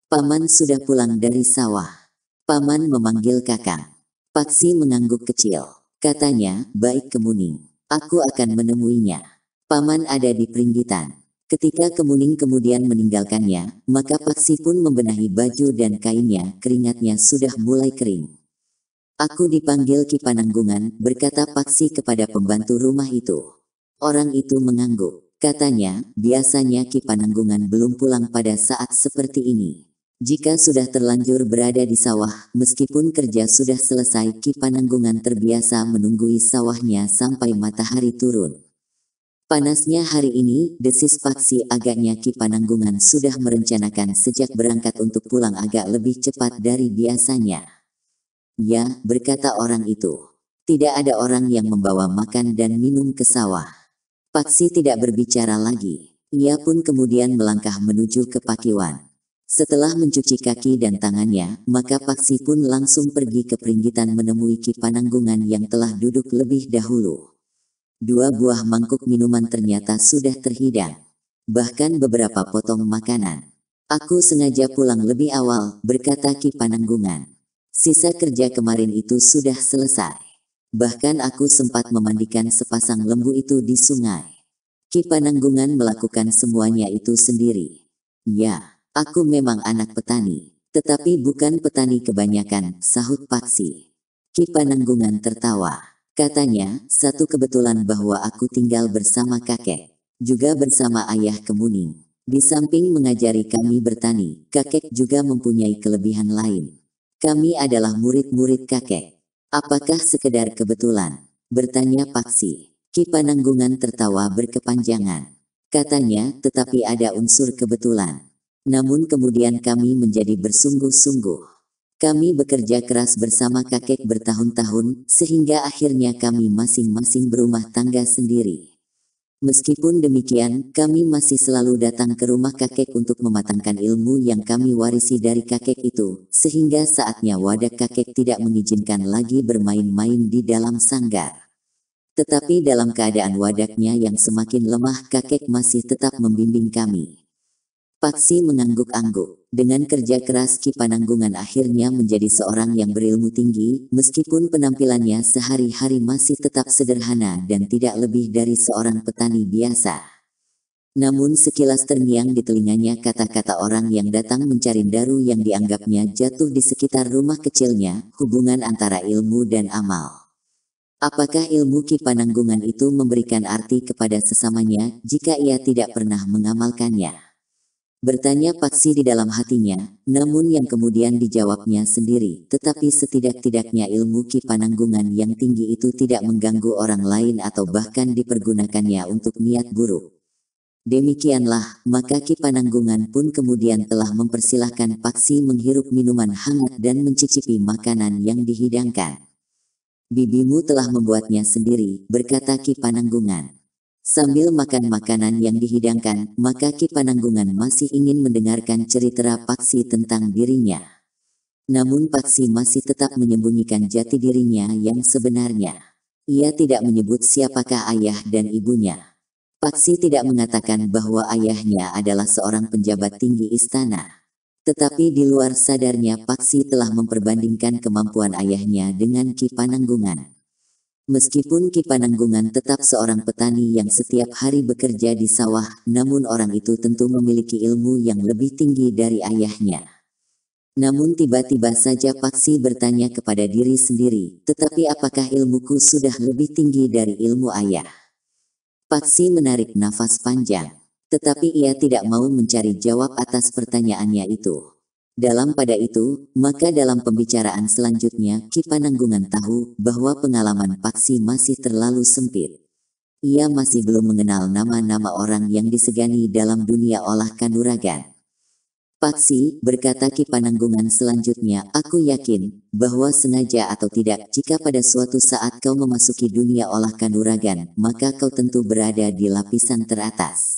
Paman sudah pulang dari sawah. Paman memanggil kakang. Paksi mengangguk kecil. Katanya, baik Kemuning. Aku akan menemuinya. Paman ada di peringgitan. Ketika Kemuning kemudian meninggalkannya, maka Paksi pun membenahi baju dan kainnya, keringatnya sudah mulai kering. Aku dipanggil Ki Pananggungan, berkata Paksi kepada pembantu rumah itu. Orang itu mengangguk. Katanya, biasanya Ki Pananggungan belum pulang pada saat seperti ini. Jika sudah terlanjur berada di sawah, meskipun kerja sudah selesai, Ki Pananggungan terbiasa menunggui sawahnya sampai matahari turun. Panasnya hari ini, desis Paksi agaknya Ki Pananggungan sudah merencanakan sejak berangkat untuk pulang agak lebih cepat dari biasanya. Ya, berkata orang itu. Tidak ada orang yang membawa makan dan minum ke sawah. Paksi tidak berbicara lagi. Ia pun kemudian melangkah menuju ke Pakiwan. Setelah mencuci kaki dan tangannya, maka Paksi pun langsung pergi ke peringgitan menemui Ki Pananggungan yang telah duduk lebih dahulu. Dua buah mangkuk minuman ternyata sudah terhidang. Bahkan beberapa potong makanan. Aku sengaja pulang lebih awal, berkata Ki Pananggungan. Sisa kerja kemarin itu sudah selesai. Bahkan aku sempat memandikan sepasang lembu itu di sungai. Ki Pananggungan melakukan semuanya itu sendiri. Ya, aku memang anak petani, tetapi bukan petani kebanyakan, sahut Paksi. Ki Pananggungan tertawa. Katanya, satu kebetulan bahwa aku tinggal bersama kakek, juga bersama ayah Kemuning. Di samping mengajari kami bertani, kakek juga mempunyai kelebihan lain. Kami adalah murid-murid kakek. Apakah sekedar kebetulan? Bertanya Paksi. Ki Pananggungan tertawa berkepanjangan. Katanya, tetapi ada unsur kebetulan. Namun kemudian kami menjadi bersungguh-sungguh. Kami bekerja keras bersama kakek bertahun-tahun, sehingga akhirnya kami masing-masing berumah tangga sendiri. Meskipun demikian, kami masih selalu datang ke rumah kakek untuk mematangkan ilmu yang kami warisi dari kakek itu, sehingga saatnya wadah kakek tidak mengizinkan lagi bermain-main di dalam sanggar. Tetapi dalam keadaan wadahnya yang semakin lemah kakek masih tetap membimbing kami. Paksi mengangguk-angguk. Dengan kerja keras Ki Pananggungan akhirnya menjadi seorang yang berilmu tinggi, meskipun penampilannya sehari-hari masih tetap sederhana dan tidak lebih dari seorang petani biasa. Namun sekilas terngiang di telinganya kata-kata orang yang datang mencari daru yang dianggapnya jatuh di sekitar rumah kecilnya, hubungan antara ilmu dan amal. Apakah ilmu Ki Pananggungan itu memberikan arti kepada sesamanya jika ia tidak pernah mengamalkannya? Bertanya Paksi di dalam hatinya, namun yang kemudian dijawabnya sendiri, tetapi setidak-tidaknya ilmu Ki pananggungan yang tinggi itu tidak mengganggu orang lain atau bahkan dipergunakannya untuk niat buruk. Demikianlah, maka Ki kipananggungan pun kemudian telah mempersilahkan Paksi menghirup minuman hangat dan mencicipi makanan yang dihidangkan. Bibimu telah membuatnya sendiri, berkata Ki kipananggungan. Sambil makan makanan yang dihidangkan, maka Ki Pananggungan masih ingin mendengarkan cerita Paksi tentang dirinya. Namun Paksi masih tetap menyembunyikan jati dirinya yang sebenarnya. Ia tidak menyebut siapakah ayah dan ibunya. Paksi tidak mengatakan bahwa ayahnya adalah seorang penjabat tinggi istana. Tetapi di luar sadarnya Paksi telah memperbandingkan kemampuan ayahnya dengan Ki Pananggungan. Meskipun Ki Pananggungan tetap seorang petani yang setiap hari bekerja di sawah, namun orang itu tentu memiliki ilmu yang lebih tinggi dari ayahnya. Namun tiba-tiba saja Paksi bertanya kepada diri sendiri, tetapi apakah ilmuku sudah lebih tinggi dari ilmu ayah? Paksi menarik nafas panjang, tetapi ia tidak mau mencari jawab atas pertanyaannya itu. Dalam pada itu, maka dalam pembicaraan selanjutnya, Kipananggungan tahu bahwa pengalaman Paksi masih terlalu sempit. Ia masih belum mengenal nama-nama orang yang disegani dalam dunia olah kanuragan. Paksi, berkata Ki Pananggungan selanjutnya, aku yakin, bahwa sengaja atau tidak, jika pada suatu saat kau memasuki dunia olah kanuragan, maka kau tentu berada di lapisan teratas.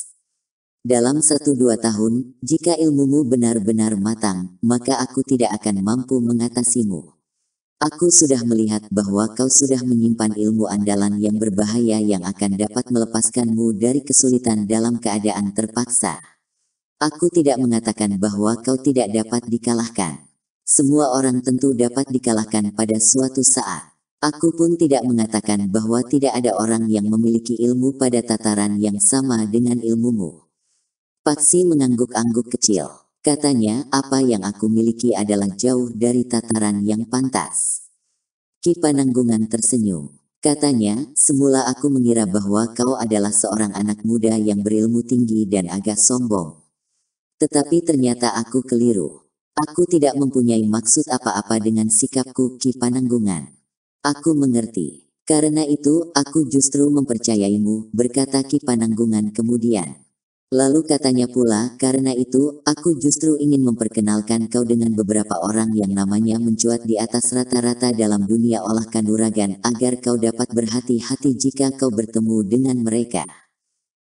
Dalam satu dua tahun, jika ilmumu benar-benar matang, maka aku tidak akan mampu mengatasimu. Aku sudah melihat bahwa kau sudah menyimpan ilmu andalan yang berbahaya yang akan dapat melepaskanmu dari kesulitan dalam keadaan terpaksa. Aku tidak mengatakan bahwa kau tidak dapat dikalahkan. Semua orang tentu dapat dikalahkan pada suatu saat. Aku pun tidak mengatakan bahwa tidak ada orang yang memiliki ilmu pada tataran yang sama dengan ilmumu. Paksi mengangguk-angguk kecil. Katanya, apa yang aku miliki adalah jauh dari tataran yang pantas. Kipananggungan tersenyum. Katanya, semula aku mengira bahwa kau adalah seorang anak muda yang berilmu tinggi dan agak sombong. Tetapi ternyata aku keliru. Aku tidak mempunyai maksud apa-apa dengan sikapku Kipananggungan. Aku mengerti. Karena itu, aku justru mempercayaimu, berkata Kipananggungan kemudian. Lalu katanya pula, karena itu, aku justru ingin memperkenalkan kau dengan beberapa orang yang namanya mencuat di atas rata-rata dalam dunia olah kanuragan agar kau dapat berhati-hati jika kau bertemu dengan mereka.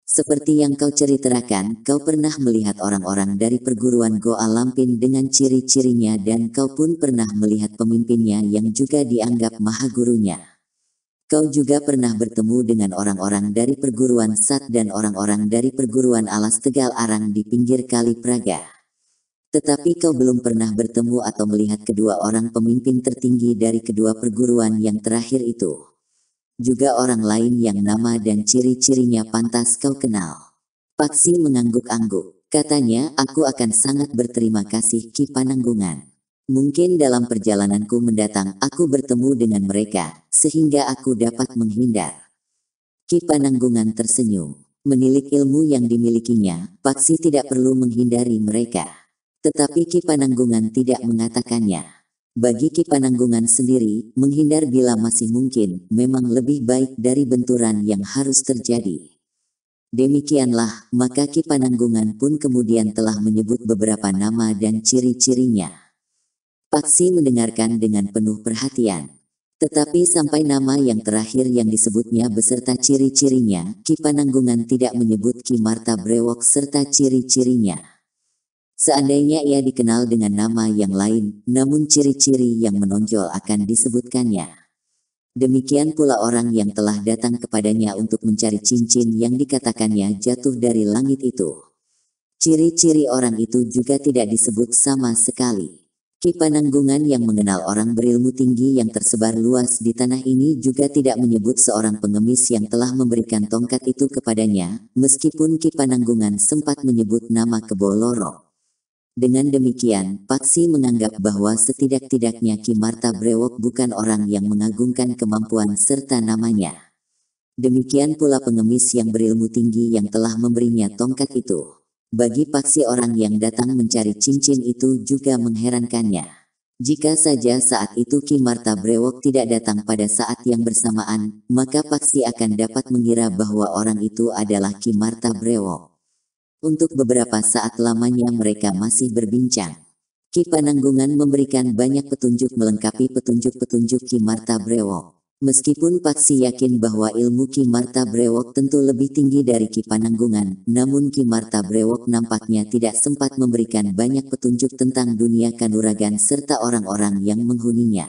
Seperti yang kau ceritakan, kau pernah melihat orang-orang dari perguruan Goa Lampin dengan ciri-cirinya dan kau pun pernah melihat pemimpinnya yang juga dianggap maha gurunya. Kau juga pernah bertemu dengan orang-orang dari perguruan Sat dan orang-orang dari perguruan Alas Tegal Arang di pinggir Kali Praga. Tetapi kau belum pernah bertemu atau melihat kedua orang pemimpin tertinggi dari kedua perguruan yang terakhir itu. Juga orang lain yang nama dan ciri-cirinya pantas kau kenal. Paksi mengangguk-angguk. Katanya, aku akan sangat berterima kasih Ki Pananggungan. Mungkin dalam perjalananku mendatang aku bertemu dengan mereka, sehingga aku dapat menghindar. Ki Pananggungan tersenyum. Menilik ilmu yang dimilikinya, Paksi tidak perlu menghindari mereka. Tetapi Ki Pananggungan tidak mengatakannya. Bagi Ki Pananggungan sendiri, menghindar bila masih mungkin, memang lebih baik dari benturan yang harus terjadi. Demikianlah, maka Ki Pananggungan pun kemudian telah menyebut beberapa nama dan ciri-cirinya. Paksi mendengarkan dengan penuh perhatian. Tetapi sampai nama yang terakhir yang disebutnya beserta ciri-cirinya, Ki Pananggungan tidak menyebut Ki Marta Brewok serta ciri-cirinya. Seandainya ia dikenal dengan nama yang lain, namun ciri-ciri yang menonjol akan disebutkannya. Demikian pula orang yang telah datang kepadanya untuk mencari cincin yang dikatakannya jatuh dari langit itu. Ciri-ciri orang itu juga tidak disebut sama sekali. Ki Pananggungan yang mengenal orang berilmu tinggi yang tersebar luas di tanah ini juga tidak menyebut seorang pengemis yang telah memberikan tongkat itu kepadanya, meskipun Ki Pananggungan sempat menyebut nama Keboloro. Dengan demikian, Paksi menganggap bahwa setidak-tidaknya Ki Marta Brewok bukan orang yang mengagungkan kemampuan serta namanya. Demikian pula pengemis yang berilmu tinggi yang telah memberinya tongkat itu. Bagi paksi orang yang datang mencari cincin itu juga mengherankannya. Jika saja saat itu Ki Marta Brewok tidak datang pada saat yang bersamaan, maka paksi akan dapat mengira bahwa orang itu adalah Ki Marta Brewok. Untuk beberapa saat lamanya mereka masih berbincang. Ki Pananggungan memberikan banyak petunjuk melengkapi petunjuk-petunjuk Ki Marta Brewok. Meskipun Paksi yakin bahwa ilmu Ki Marta Brewok tentu lebih tinggi dari Ki Pananggungan, namun Ki Marta Brewok nampaknya tidak sempat memberikan banyak petunjuk tentang dunia kanuragan serta orang-orang yang menghuninya.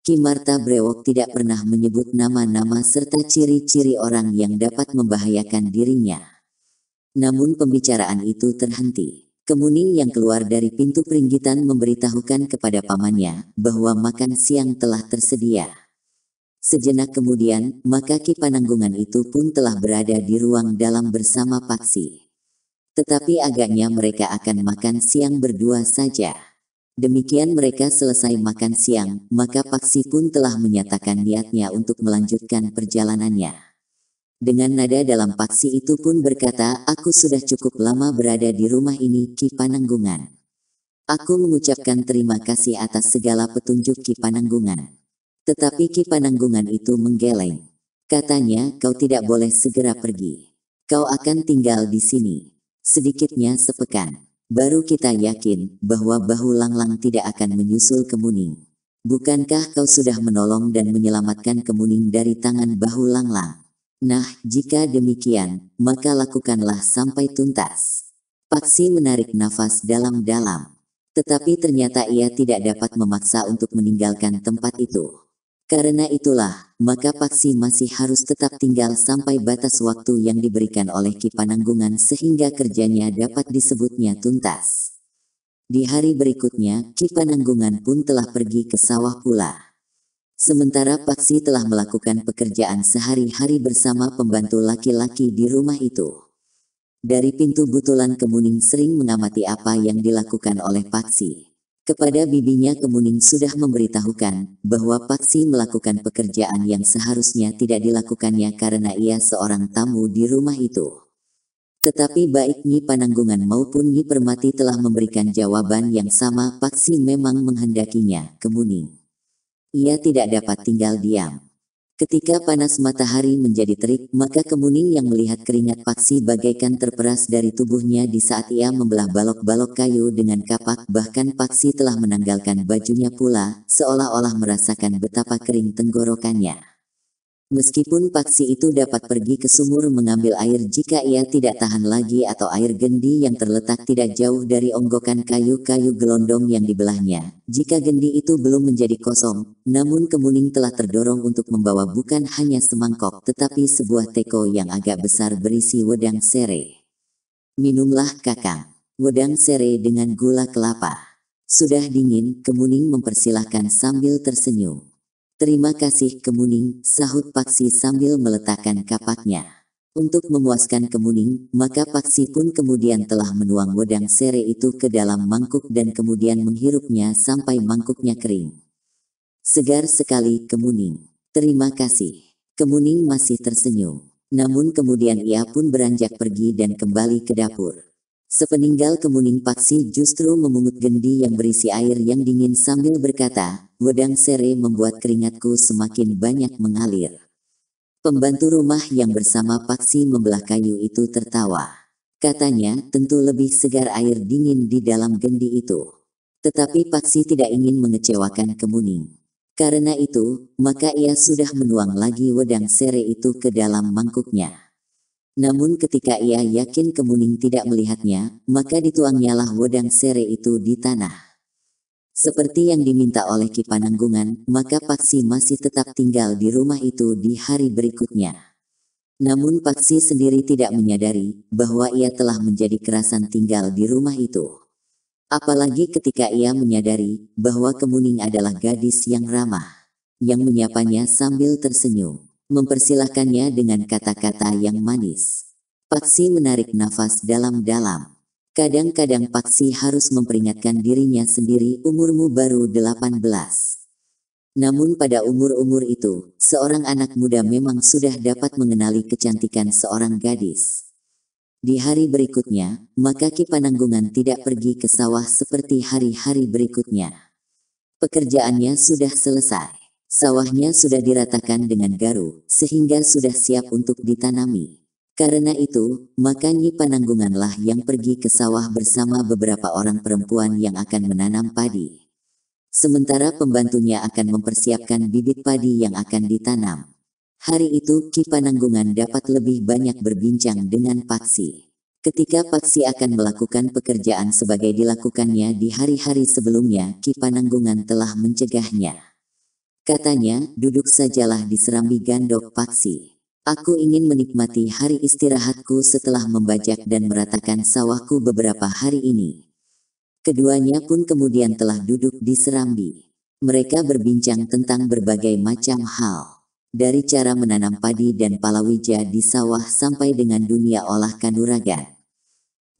Ki Marta Brewok tidak pernah menyebut nama-nama serta ciri-ciri orang yang dapat membahayakan dirinya. Namun pembicaraan itu terhenti. Kemuning yang keluar dari pintu peringgitan memberitahukan kepada pamannya bahwa makan siang telah tersedia. Sejenak kemudian, maka Ki Pananggungan itu pun telah berada di ruang dalam bersama Paksi. Tetapi agaknya mereka akan makan siang berdua saja. Demikian mereka selesai makan siang, maka Paksi pun telah menyatakan niatnya untuk melanjutkan perjalanannya. Dengan nada dalam paksi itu pun berkata, aku sudah cukup lama berada di rumah ini, Ki Pananggungan. Aku mengucapkan terima kasih atas segala petunjuk Ki Pananggungan. Tetapi Ki Pananggungan itu menggeleng. Katanya, kau tidak boleh segera pergi. Kau akan tinggal di sini. Sedikitnya sepekan. Baru kita yakin bahwa bahu langlang tidak akan menyusul kemuning. Bukankah kau sudah menolong dan menyelamatkan kemuning dari tangan bahu langlang? Nah, jika demikian, maka lakukanlah sampai tuntas. Paksi menarik nafas dalam-dalam. Tetapi ternyata ia tidak dapat memaksa untuk meninggalkan tempat itu. Karena itulah, maka paksi masih harus tetap tinggal sampai batas waktu yang diberikan oleh Ki Pananggungan sehingga kerjanya dapat disebutnya tuntas. Di hari berikutnya, Ki Pananggungan pun telah pergi ke sawah pula. Sementara Paksi telah melakukan pekerjaan sehari-hari bersama pembantu laki-laki di rumah itu. Dari pintu butulan Kemuning sering mengamati apa yang dilakukan oleh Paksi kepada bibinya Kemuning sudah memberitahukan bahwa Paksi melakukan pekerjaan yang seharusnya tidak dilakukannya karena ia seorang tamu di rumah itu. Tetapi baik Nyi Pananggungan maupun Nyi Permati telah memberikan jawaban yang sama Paksi memang menghendakinya, Kemuning. Ia tidak dapat tinggal diam. Ketika panas matahari menjadi terik, maka kemuning yang melihat keringat Paksi bagaikan terperas dari tubuhnya di saat ia membelah balok-balok kayu dengan kapak. Bahkan Paksi telah menanggalkan bajunya pula, seolah-olah merasakan betapa kering tenggorokannya. Meskipun paksi itu dapat pergi ke sumur mengambil air jika ia tidak tahan lagi atau air gendi yang terletak tidak jauh dari onggokan kayu-kayu gelondong yang dibelahnya. Jika gendi itu belum menjadi kosong, namun kemuning telah terdorong untuk membawa bukan hanya semangkok tetapi sebuah teko yang agak besar berisi wedang sere. Minumlah kakang, wedang sere dengan gula kelapa. Sudah dingin, kemuning mempersilahkan sambil tersenyum. Terima kasih Kemuning, sahut Paksi sambil meletakkan kapaknya. Untuk memuaskan Kemuning, maka Paksi pun kemudian telah menuang wedang sere itu ke dalam mangkuk dan kemudian menghirupnya sampai mangkuknya kering. Segar sekali Kemuning. Terima kasih. Kemuning masih tersenyum. Namun kemudian ia pun beranjak pergi dan kembali ke dapur. Sepeninggal kemuning Paksi justru memungut gendi yang berisi air yang dingin sambil berkata, Wedang sere membuat keringatku semakin banyak mengalir. Pembantu rumah yang bersama Paksi membelah kayu itu tertawa. Katanya, tentu lebih segar air dingin di dalam gendi itu. Tetapi Paksi tidak ingin mengecewakan Kemuning. Karena itu, maka ia sudah menuang lagi wedang sere itu ke dalam mangkuknya. Namun ketika ia yakin Kemuning tidak melihatnya, maka dituangnyalah wedang sere itu di tanah. Seperti yang diminta oleh Ki Pananggungan, maka Paksi masih tetap tinggal di rumah itu di hari berikutnya. Namun Paksi sendiri tidak menyadari bahwa ia telah menjadi kerasan tinggal di rumah itu. Apalagi ketika ia menyadari bahwa Kemuning adalah gadis yang ramah, yang menyapanya sambil tersenyum mempersilahkannya dengan kata-kata yang manis. Paksi menarik nafas dalam-dalam. Kadang-kadang Paksi harus memperingatkan dirinya sendiri umurmu baru 18. Namun pada umur-umur itu, seorang anak muda memang sudah dapat mengenali kecantikan seorang gadis. Di hari berikutnya, maka Ki Pananggungan tidak pergi ke sawah seperti hari-hari berikutnya. Pekerjaannya sudah selesai. Sawahnya sudah diratakan dengan garu, sehingga sudah siap untuk ditanami. Karena itu, maka Nyi Pananggunganlah yang pergi ke sawah bersama beberapa orang perempuan yang akan menanam padi. Sementara pembantunya akan mempersiapkan bibit padi yang akan ditanam. Hari itu Ki Pananggungan dapat lebih banyak berbincang dengan Paksi. Ketika Paksi akan melakukan pekerjaan sebagai dilakukannya di hari-hari sebelumnya, Ki Pananggungan telah mencegahnya. Katanya, duduk sajalah di serambi gandok paksi. Aku ingin menikmati hari istirahatku setelah membajak dan meratakan sawahku beberapa hari ini. Keduanya pun kemudian telah duduk di serambi. Mereka berbincang tentang berbagai macam hal. Dari cara menanam padi dan palawija di sawah sampai dengan dunia olah kanuragan.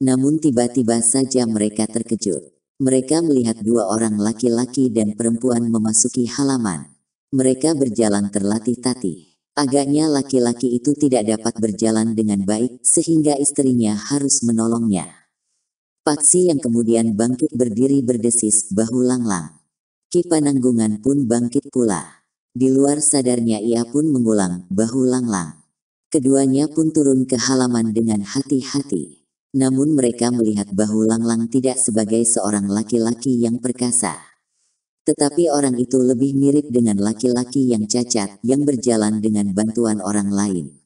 Namun tiba-tiba saja mereka terkejut. Mereka melihat dua orang laki-laki dan perempuan memasuki halaman. Mereka berjalan terlatih-tatih. Agaknya laki-laki itu tidak dapat berjalan dengan baik, sehingga istrinya harus menolongnya. Paksi yang kemudian bangkit berdiri berdesis bahu langlang. Kipananggungan pun bangkit pula. Di luar sadarnya ia pun mengulang bahu langlang. Keduanya pun turun ke halaman dengan hati-hati. Namun mereka melihat bahu langlang tidak sebagai seorang laki-laki yang perkasa tetapi orang itu lebih mirip dengan laki-laki yang cacat yang berjalan dengan bantuan orang lain.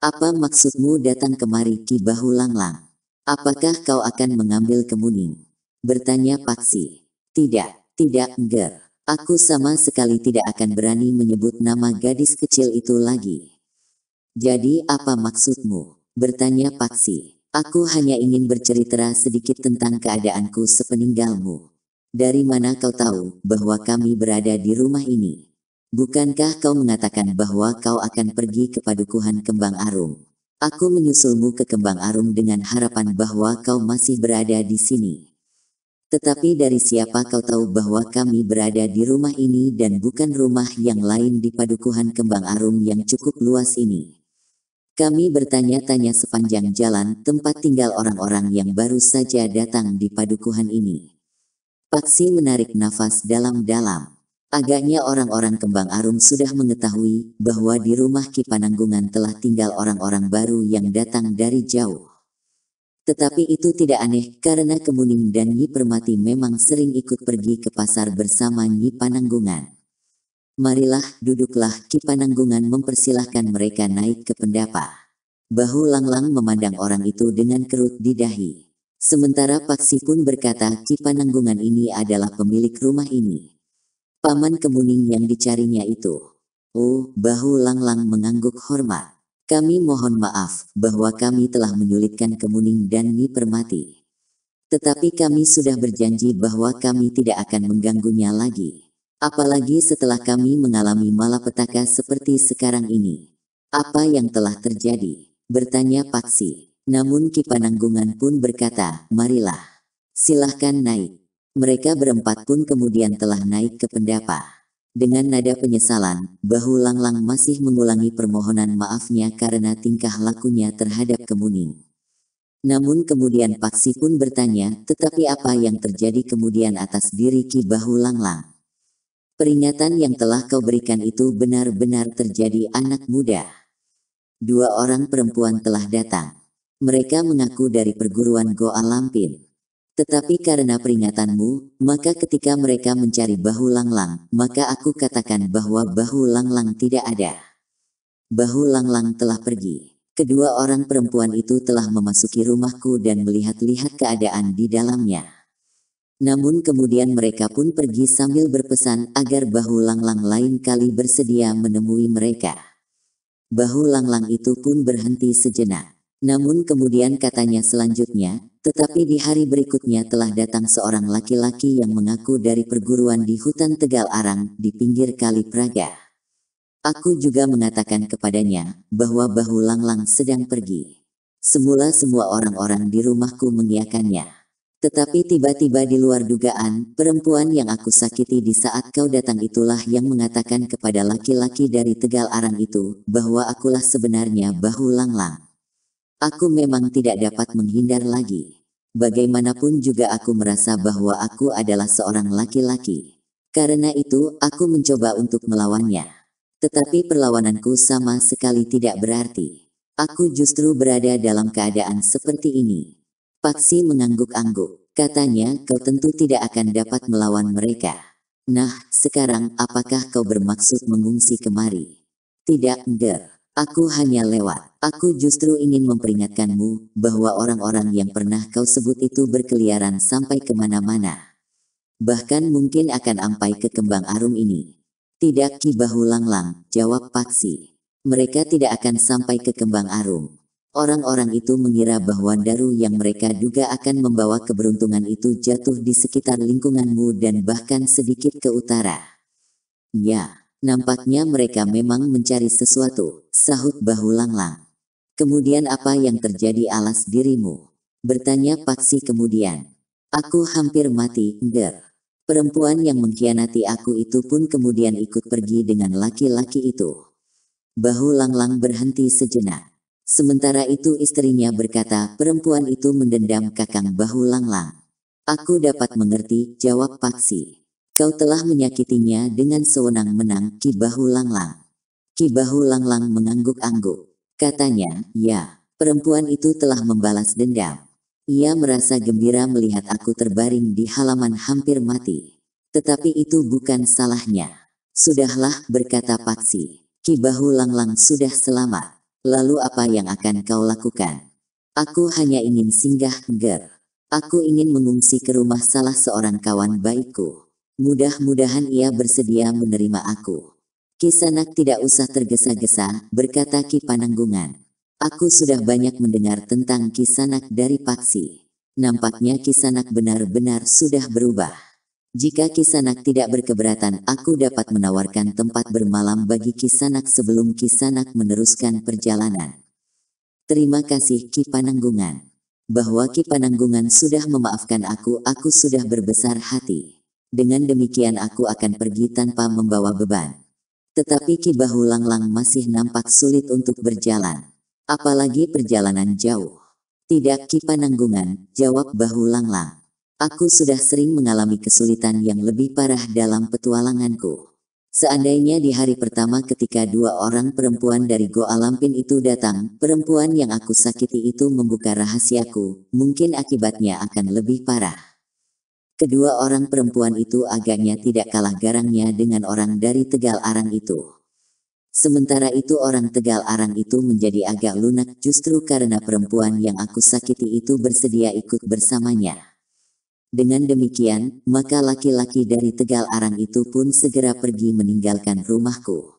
Apa maksudmu datang kemari Ki Bahu Langlang? Apakah kau akan mengambil kemuning? Bertanya Paksi. Tidak, tidak enggak. Aku sama sekali tidak akan berani menyebut nama gadis kecil itu lagi. Jadi apa maksudmu? Bertanya Paksi. Aku hanya ingin bercerita sedikit tentang keadaanku sepeninggalmu. Dari mana kau tahu bahwa kami berada di rumah ini? Bukankah kau mengatakan bahwa kau akan pergi ke padukuhan kembang arum? Aku menyusulmu ke kembang arum dengan harapan bahwa kau masih berada di sini. Tetapi dari siapa kau tahu bahwa kami berada di rumah ini dan bukan rumah yang lain di padukuhan kembang arum yang cukup luas ini? Kami bertanya-tanya sepanjang jalan tempat tinggal orang-orang yang baru saja datang di padukuhan ini. Patsi menarik nafas dalam-dalam. Agaknya orang-orang kembang arum sudah mengetahui bahwa di rumah Ki Pananggungan telah tinggal orang-orang baru yang datang dari jauh. Tetapi itu tidak aneh karena Kemuning dan Nyi Permati memang sering ikut pergi ke pasar bersama Nyi Pananggungan. Marilah, duduklah, Ki Pananggungan mempersilahkan mereka naik ke pendapa. Bahu Langlang memandang orang itu dengan kerut di dahi. Sementara Paksi pun berkata, Cipananggungan ini adalah pemilik rumah ini. Paman Kemuning yang dicarinya itu. Oh, bahu Langlang mengangguk hormat. Kami mohon maaf bahwa kami telah menyulitkan Kemuning dan Ni Permati. Tetapi kami sudah berjanji bahwa kami tidak akan mengganggunya lagi. Apalagi setelah kami mengalami malapetaka seperti sekarang ini. Apa yang telah terjadi? Bertanya Paksi. Namun Ki Pananggungan pun berkata, marilah, silahkan naik. Mereka berempat pun kemudian telah naik ke pendapa. Dengan nada penyesalan, bahu Langlang masih mengulangi permohonan maafnya karena tingkah lakunya terhadap Kemuning. Namun kemudian Paksi pun bertanya, tetapi apa yang terjadi kemudian atas diri Ki Bahu Langlang? Peringatan yang telah kau berikan itu benar-benar terjadi anak muda. Dua orang perempuan telah datang mereka mengaku dari perguruan Goa Lampin. Tetapi karena peringatanmu, maka ketika mereka mencari bahu langlang, maka aku katakan bahwa bahu langlang tidak ada. Bahu langlang telah pergi. Kedua orang perempuan itu telah memasuki rumahku dan melihat-lihat keadaan di dalamnya. Namun kemudian mereka pun pergi sambil berpesan agar bahu langlang lain kali bersedia menemui mereka. Bahu langlang itu pun berhenti sejenak. Namun kemudian katanya selanjutnya, tetapi di hari berikutnya telah datang seorang laki-laki yang mengaku dari perguruan di hutan Tegal Arang, di pinggir kali Praga. Aku juga mengatakan kepadanya, bahwa bahu langlang sedang pergi. Semula semua orang-orang di rumahku mengiakannya. Tetapi tiba-tiba di luar dugaan, perempuan yang aku sakiti di saat kau datang itulah yang mengatakan kepada laki-laki dari Tegal Arang itu, bahwa akulah sebenarnya bahu langlang. Aku memang tidak dapat menghindar lagi. Bagaimanapun juga aku merasa bahwa aku adalah seorang laki-laki. Karena itu, aku mencoba untuk melawannya. Tetapi perlawananku sama sekali tidak berarti. Aku justru berada dalam keadaan seperti ini. Paksi mengangguk-angguk. Katanya, kau tentu tidak akan dapat melawan mereka. Nah, sekarang apakah kau bermaksud mengungsi kemari? Tidak, enggak. Aku hanya lewat. Aku justru ingin memperingatkanmu bahwa orang-orang yang pernah kau sebut itu berkeliaran sampai kemana-mana. Bahkan mungkin akan sampai ke kembang arum ini. Tidak kibahu langlang, jawab Paksi. Mereka tidak akan sampai ke kembang arum. Orang-orang itu mengira bahwa daru yang mereka duga akan membawa keberuntungan itu jatuh di sekitar lingkunganmu dan bahkan sedikit ke utara. Ya, Nampaknya mereka memang mencari sesuatu, sahut bahu langlang. Kemudian apa yang terjadi alas dirimu? Bertanya Paksi kemudian. Aku hampir mati, der. Perempuan yang mengkhianati aku itu pun kemudian ikut pergi dengan laki-laki itu. Bahu Langlang berhenti sejenak. Sementara itu istrinya berkata perempuan itu mendendam kakang Bahu Langlang. Aku dapat mengerti, jawab Paksi. Kau telah menyakitinya dengan sewenang-menang Ki Bahu Langlang. Ki Bahu Langlang mengangguk-angguk. Katanya, ya, perempuan itu telah membalas dendam. Ia merasa gembira melihat aku terbaring di halaman hampir mati. Tetapi itu bukan salahnya. Sudahlah, berkata Paksi. Ki Bahu Langlang sudah selamat. Lalu apa yang akan kau lakukan? Aku hanya ingin singgah ger. Aku ingin mengungsi ke rumah salah seorang kawan baikku. Mudah-mudahan ia bersedia menerima aku. Kisanak tidak usah tergesa-gesa, berkata Ki Pananggungan. Aku sudah banyak mendengar tentang Kisanak dari Paksi. Nampaknya Kisanak benar-benar sudah berubah. Jika Kisanak tidak berkeberatan, aku dapat menawarkan tempat bermalam bagi Kisanak sebelum Kisanak meneruskan perjalanan. Terima kasih Ki Pananggungan. Bahwa Ki Pananggungan sudah memaafkan aku, aku sudah berbesar hati. Dengan demikian aku akan pergi tanpa membawa beban. Tetapi Ki masih nampak sulit untuk berjalan. Apalagi perjalanan jauh. Tidak Ki Pananggungan, jawab Bahu Langlang. Aku sudah sering mengalami kesulitan yang lebih parah dalam petualanganku. Seandainya di hari pertama ketika dua orang perempuan dari Goa Lampin itu datang, perempuan yang aku sakiti itu membuka rahasiaku, mungkin akibatnya akan lebih parah. Kedua orang perempuan itu agaknya tidak kalah garangnya dengan orang dari Tegal Arang itu. Sementara itu orang Tegal Arang itu menjadi agak lunak justru karena perempuan yang aku sakiti itu bersedia ikut bersamanya. Dengan demikian, maka laki-laki dari Tegal Arang itu pun segera pergi meninggalkan rumahku.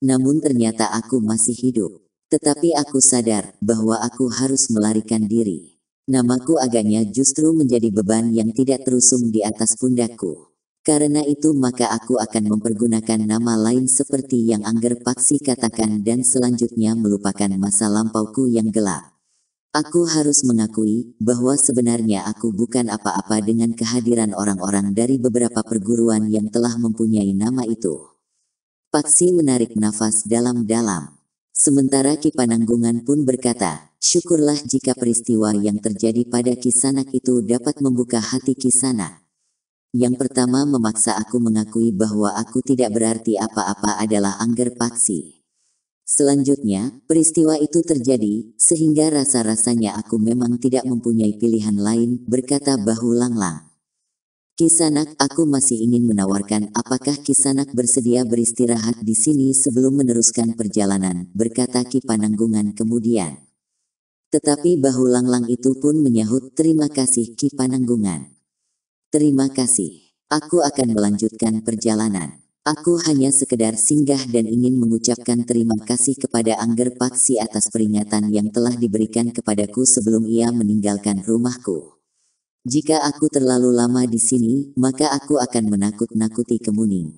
Namun ternyata aku masih hidup. Tetapi aku sadar bahwa aku harus melarikan diri. Namaku agaknya justru menjadi beban yang tidak terusung di atas pundakku. Karena itu maka aku akan mempergunakan nama lain seperti yang Angger Paksi katakan dan selanjutnya melupakan masa lampauku yang gelap. Aku harus mengakui bahwa sebenarnya aku bukan apa-apa dengan kehadiran orang-orang dari beberapa perguruan yang telah mempunyai nama itu. Paksi menarik nafas dalam-dalam. Sementara Ki Pananggungan pun berkata, syukurlah jika peristiwa yang terjadi pada Kisanak itu dapat membuka hati Kisanak. Yang pertama memaksa aku mengakui bahwa aku tidak berarti apa-apa adalah Angger Paksi. Selanjutnya, peristiwa itu terjadi, sehingga rasa-rasanya aku memang tidak mempunyai pilihan lain, berkata Bahu Langlang. -lang. Kisanak, aku masih ingin menawarkan apakah Kisanak bersedia beristirahat di sini sebelum meneruskan perjalanan, berkata Ki Pananggungan kemudian. Tetapi bahu langlang itu pun menyahut terima kasih Ki Pananggungan. Terima kasih. Aku akan melanjutkan perjalanan. Aku hanya sekedar singgah dan ingin mengucapkan terima kasih kepada Angger Paksi atas peringatan yang telah diberikan kepadaku sebelum ia meninggalkan rumahku. Jika aku terlalu lama di sini, maka aku akan menakut-nakuti Kemuning.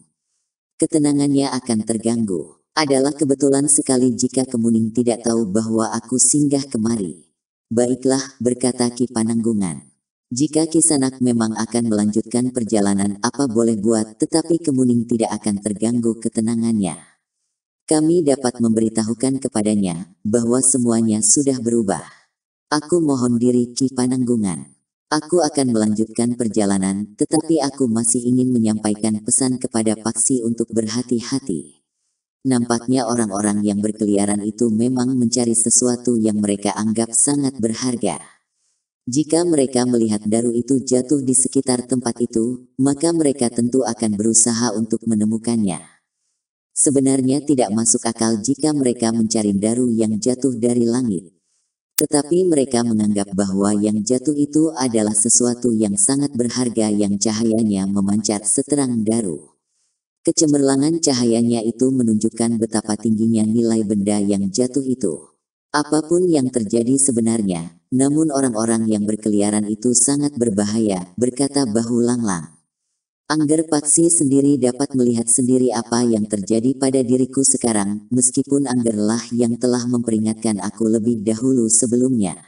Ketenangannya akan terganggu. Adalah kebetulan sekali jika Kemuning tidak tahu bahwa aku singgah kemari. Baiklah, berkata Ki Pananggungan. Jika Kisanak memang akan melanjutkan perjalanan apa boleh buat, tetapi Kemuning tidak akan terganggu ketenangannya. Kami dapat memberitahukan kepadanya bahwa semuanya sudah berubah. Aku mohon diri Ki Pananggungan. Aku akan melanjutkan perjalanan, tetapi aku masih ingin menyampaikan pesan kepada Paksi untuk berhati-hati. Nampaknya orang-orang yang berkeliaran itu memang mencari sesuatu yang mereka anggap sangat berharga. Jika mereka melihat daru itu jatuh di sekitar tempat itu, maka mereka tentu akan berusaha untuk menemukannya. Sebenarnya tidak masuk akal jika mereka mencari daru yang jatuh dari langit. Tetapi mereka menganggap bahwa yang jatuh itu adalah sesuatu yang sangat berharga yang cahayanya memancar seterang daru. Kecemerlangan cahayanya itu menunjukkan betapa tingginya nilai benda yang jatuh itu. Apapun yang terjadi sebenarnya, namun orang-orang yang berkeliaran itu sangat berbahaya, berkata bahu langlang. -lang. Angger Paksi sendiri dapat melihat sendiri apa yang terjadi pada diriku sekarang, meskipun Anggerlah yang telah memperingatkan aku lebih dahulu sebelumnya.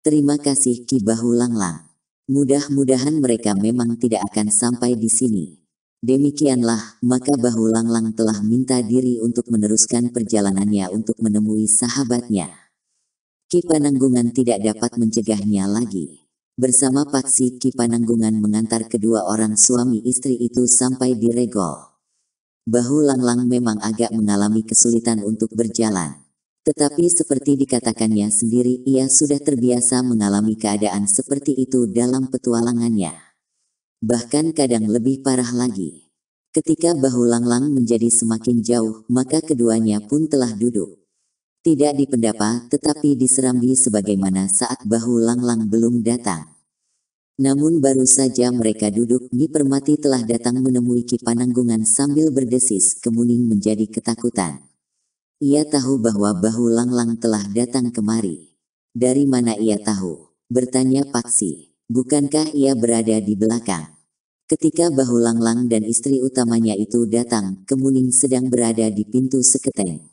Terima kasih Ki Bahu Langlang. Mudah-mudahan mereka memang tidak akan sampai di sini. Demikianlah, maka Bahu Langlang telah minta diri untuk meneruskan perjalanannya untuk menemui sahabatnya. Ki Pananggungan tidak dapat mencegahnya lagi. Bersama Paksi Ki Pananggungan mengantar kedua orang suami istri itu sampai di regol. Bahu Langlang memang agak mengalami kesulitan untuk berjalan. Tetapi seperti dikatakannya sendiri ia sudah terbiasa mengalami keadaan seperti itu dalam petualangannya. Bahkan kadang lebih parah lagi. Ketika Bahu Langlang menjadi semakin jauh, maka keduanya pun telah duduk. Tidak dipendapa, tetapi diserambi sebagaimana saat bahu langlang -lang belum datang. Namun baru saja mereka duduk, Nyi Permati telah datang menemui Ki Pananggungan sambil berdesis, kemuning menjadi ketakutan. Ia tahu bahwa bahu langlang -lang telah datang kemari. Dari mana ia tahu? Bertanya Paksi. Bukankah ia berada di belakang? Ketika bahu langlang -lang dan istri utamanya itu datang, kemuning sedang berada di pintu seketeng.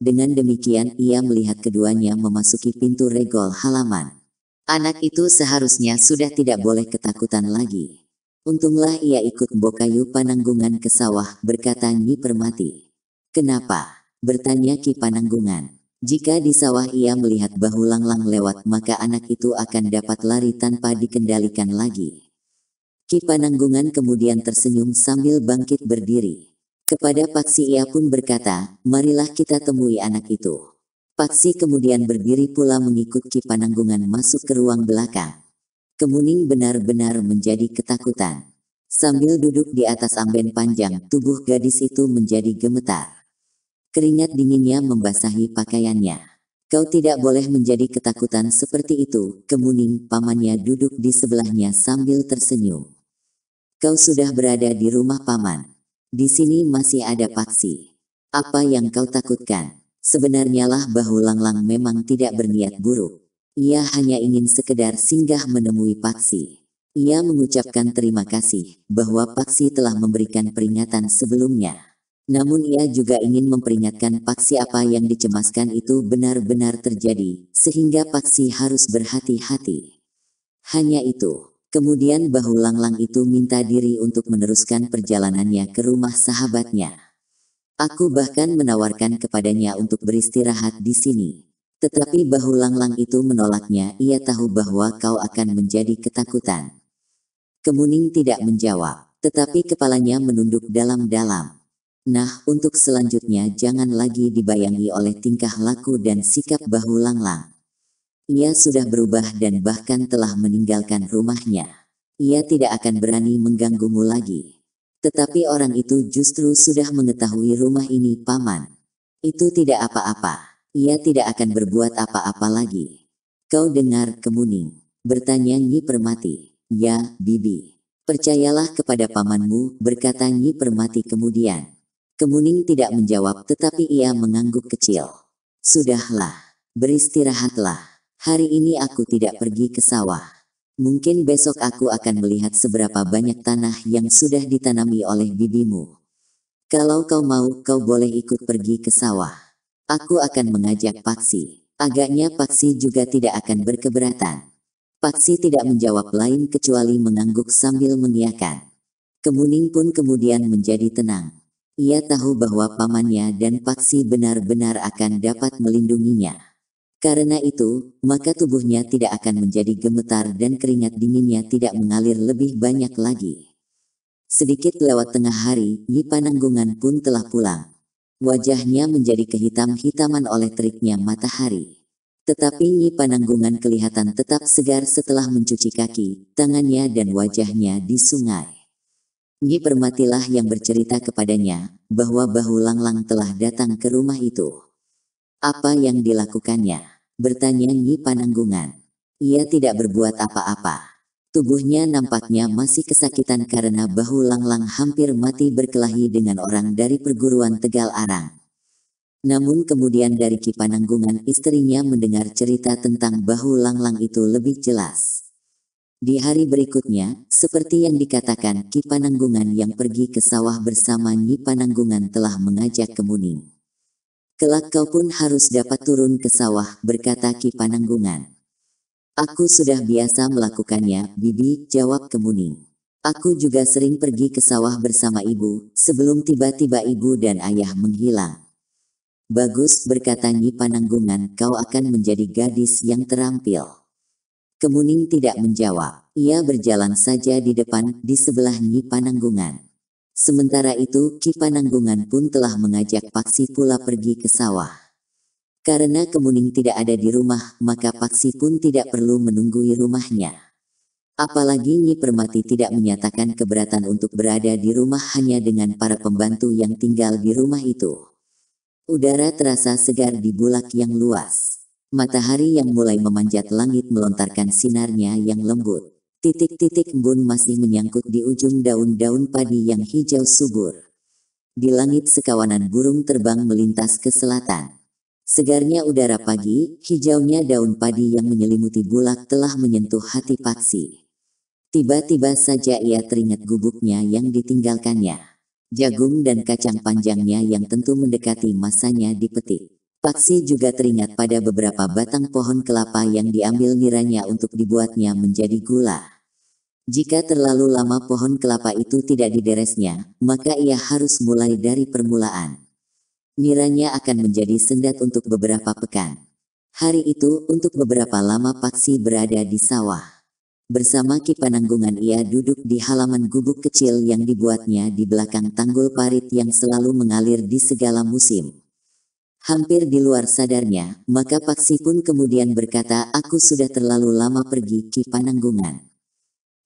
Dengan demikian ia melihat keduanya memasuki pintu regol halaman. Anak itu seharusnya sudah tidak boleh ketakutan lagi. Untunglah ia ikut Bokayu Pananggungan ke sawah, berkata Nyi Permati. Kenapa? Bertanya Ki Pananggungan. Jika di sawah ia melihat bahu langlang lewat maka anak itu akan dapat lari tanpa dikendalikan lagi. Ki Pananggungan kemudian tersenyum sambil bangkit berdiri. Kepada Paksi ia pun berkata, marilah kita temui anak itu. Paksi kemudian berdiri pula mengikut Ki Pananggungan masuk ke ruang belakang. Kemuning benar-benar menjadi ketakutan. Sambil duduk di atas amben panjang, tubuh gadis itu menjadi gemetar. Keringat dinginnya membasahi pakaiannya. Kau tidak boleh menjadi ketakutan seperti itu, kemuning pamannya duduk di sebelahnya sambil tersenyum. Kau sudah berada di rumah paman. Di sini masih ada paksi. Apa yang kau takutkan? Sebenarnya lah bahu Langlang memang tidak berniat buruk. Ia hanya ingin sekedar singgah menemui Paksi. Ia mengucapkan terima kasih bahwa Paksi telah memberikan peringatan sebelumnya. Namun ia juga ingin memperingatkan Paksi apa yang dicemaskan itu benar-benar terjadi, sehingga Paksi harus berhati-hati. Hanya itu. Kemudian bahu langlang itu minta diri untuk meneruskan perjalanannya ke rumah sahabatnya. Aku bahkan menawarkan kepadanya untuk beristirahat di sini. Tetapi bahu langlang itu menolaknya, ia tahu bahwa kau akan menjadi ketakutan. Kemuning tidak menjawab, tetapi kepalanya menunduk dalam-dalam. Nah, untuk selanjutnya jangan lagi dibayangi oleh tingkah laku dan sikap bahu langlang. Ia sudah berubah dan bahkan telah meninggalkan rumahnya. Ia tidak akan berani mengganggumu lagi. Tetapi orang itu justru sudah mengetahui rumah ini paman. Itu tidak apa-apa. Ia tidak akan berbuat apa-apa lagi. Kau dengar kemuning. Bertanya Nyi Permati. Ya, Bibi. Percayalah kepada pamanmu, berkata Nyi Permati kemudian. Kemuning tidak menjawab tetapi ia mengangguk kecil. Sudahlah, beristirahatlah. Hari ini aku tidak pergi ke sawah. Mungkin besok aku akan melihat seberapa banyak tanah yang sudah ditanami oleh bibimu. Kalau kau mau, kau boleh ikut pergi ke sawah. Aku akan mengajak Paksi. Agaknya Paksi juga tidak akan berkeberatan. Paksi tidak menjawab lain kecuali mengangguk sambil mengiakan. Kemuning pun kemudian menjadi tenang. Ia tahu bahwa pamannya dan Paksi benar-benar akan dapat melindunginya. Karena itu, maka tubuhnya tidak akan menjadi gemetar dan keringat dinginnya tidak mengalir lebih banyak lagi. Sedikit lewat tengah hari, Nyi Pananggungan pun telah pulang. Wajahnya menjadi kehitam-hitaman oleh teriknya matahari. Tetapi Nyi Pananggungan kelihatan tetap segar setelah mencuci kaki, tangannya dan wajahnya di sungai. Nyi Permatilah yang bercerita kepadanya bahwa Bahu Langlang telah datang ke rumah itu. Apa yang dilakukannya? Bertanya Nyi Pananggungan. Ia tidak berbuat apa-apa. Tubuhnya nampaknya masih kesakitan karena bahu Langlang hampir mati berkelahi dengan orang dari perguruan Tegal Arang. Namun kemudian dari Kipananggungan istrinya mendengar cerita tentang bahu Langlang itu lebih jelas. Di hari berikutnya, seperti yang dikatakan Ki Pananggungan yang pergi ke sawah bersama Nyi Pananggungan telah mengajak Kemuning. Kelak kau pun harus dapat turun ke sawah, berkata Ki Pananggungan. Aku sudah biasa melakukannya, Bibi, jawab Kemuning. Aku juga sering pergi ke sawah bersama ibu, sebelum tiba-tiba ibu dan ayah menghilang. Bagus, berkata Nyi Pananggungan, kau akan menjadi gadis yang terampil. Kemuning tidak menjawab. Ia berjalan saja di depan, di sebelah Nyi Pananggungan. Sementara itu, Ki Pananggungan pun telah mengajak Paksi pula pergi ke sawah. Karena Kemuning tidak ada di rumah, maka Paksi pun tidak perlu menunggui rumahnya. Apalagi Nyi Permati tidak menyatakan keberatan untuk berada di rumah hanya dengan para pembantu yang tinggal di rumah itu. Udara terasa segar di bulak yang luas. Matahari yang mulai memanjat langit melontarkan sinarnya yang lembut. Titik-titik embun masih menyangkut di ujung daun-daun padi yang hijau subur. Di langit sekawanan burung terbang melintas ke selatan. Segarnya udara pagi, hijaunya daun padi yang menyelimuti bulak telah menyentuh hati Paksi. Tiba-tiba saja ia teringat gubuknya yang ditinggalkannya. Jagung dan kacang panjangnya yang tentu mendekati masanya dipetik. Paksi juga teringat pada beberapa batang pohon kelapa yang diambil niranya untuk dibuatnya menjadi gula. Jika terlalu lama pohon kelapa itu tidak dideresnya, maka ia harus mulai dari permulaan. Niranya akan menjadi sendat untuk beberapa pekan. Hari itu, untuk beberapa lama Paksi berada di sawah. Bersama kipananggungan ia duduk di halaman gubuk kecil yang dibuatnya di belakang tanggul parit yang selalu mengalir di segala musim. Hampir di luar sadarnya, maka Paksi pun kemudian berkata aku sudah terlalu lama pergi Ki Pananggungan.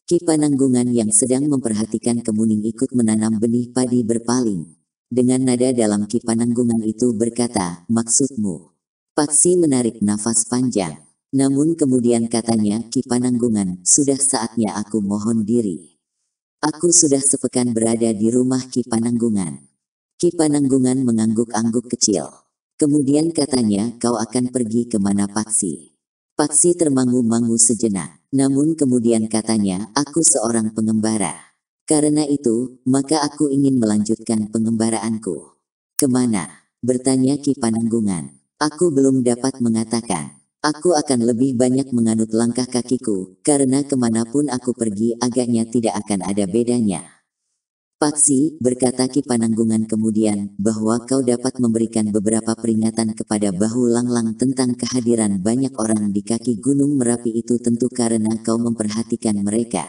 Ki Pananggungan yang sedang memperhatikan Kemuning ikut menanam benih padi berpaling. Dengan nada dalam Ki Pananggungan itu berkata, maksudmu. Paksi menarik nafas panjang. Namun kemudian katanya Ki Pananggungan, sudah saatnya aku mohon diri. Aku sudah sepekan berada di rumah Ki Pananggungan. Ki Pananggungan mengangguk-angguk kecil. Kemudian katanya, kau akan pergi kemana Paksi? Paksi termangu-mangu sejenak. Namun kemudian katanya, aku seorang pengembara. Karena itu, maka aku ingin melanjutkan pengembaraanku. Kemana? Bertanya Ki Panenggungan. Aku belum dapat mengatakan. Aku akan lebih banyak menganut langkah kakiku, karena kemanapun aku pergi agaknya tidak akan ada bedanya. Paksi, berkata Ki Pananggungan kemudian, bahwa kau dapat memberikan beberapa peringatan kepada Bahu Langlang tentang kehadiran banyak orang di kaki Gunung Merapi itu tentu karena kau memperhatikan mereka.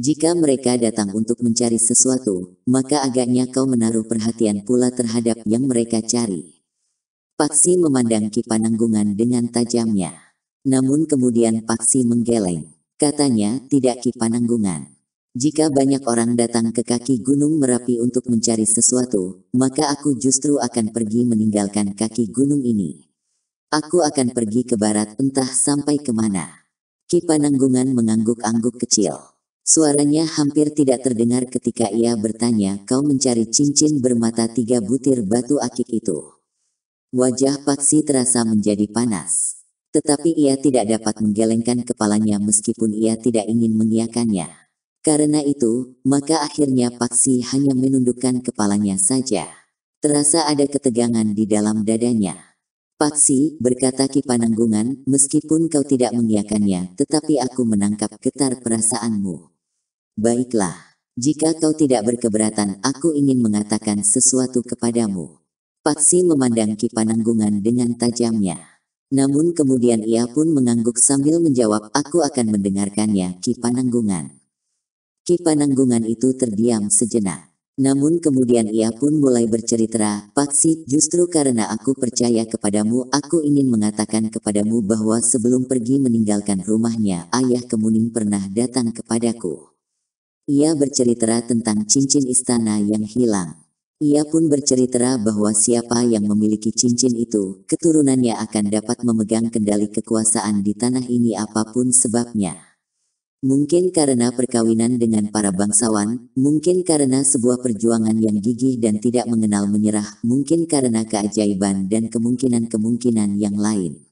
Jika mereka datang untuk mencari sesuatu, maka agaknya kau menaruh perhatian pula terhadap yang mereka cari. Paksi memandang Ki Pananggungan dengan tajamnya. Namun kemudian Paksi menggeleng. Katanya, tidak Ki Pananggungan. Jika banyak orang datang ke kaki Gunung Merapi untuk mencari sesuatu, maka aku justru akan pergi meninggalkan kaki gunung ini. Aku akan pergi ke barat entah sampai kemana. Nanggungan mengangguk-angguk kecil. Suaranya hampir tidak terdengar ketika ia bertanya kau mencari cincin bermata tiga butir batu akik itu. Wajah Paksi terasa menjadi panas. Tetapi ia tidak dapat menggelengkan kepalanya meskipun ia tidak ingin mengiakannya. Karena itu, maka akhirnya Paksi hanya menundukkan kepalanya saja. Terasa ada ketegangan di dalam dadanya. Paksi, berkata Ki Pananggungan, meskipun kau tidak mengiakannya, tetapi aku menangkap getar perasaanmu. Baiklah, jika kau tidak berkeberatan, aku ingin mengatakan sesuatu kepadamu. Paksi memandang Ki Pananggungan dengan tajamnya. Namun kemudian ia pun mengangguk sambil menjawab, aku akan mendengarkannya, Ki Pananggungan. Ki Pananggungan itu terdiam sejenak. Namun kemudian ia pun mulai bercerita, Paksi, justru karena aku percaya kepadamu, aku ingin mengatakan kepadamu bahwa sebelum pergi meninggalkan rumahnya, ayah Kemuning pernah datang kepadaku. Ia bercerita tentang cincin istana yang hilang. Ia pun bercerita bahwa siapa yang memiliki cincin itu, keturunannya akan dapat memegang kendali kekuasaan di tanah ini apapun sebabnya. Mungkin karena perkawinan dengan para bangsawan, mungkin karena sebuah perjuangan yang gigih dan tidak mengenal menyerah, mungkin karena keajaiban dan kemungkinan-kemungkinan yang lain.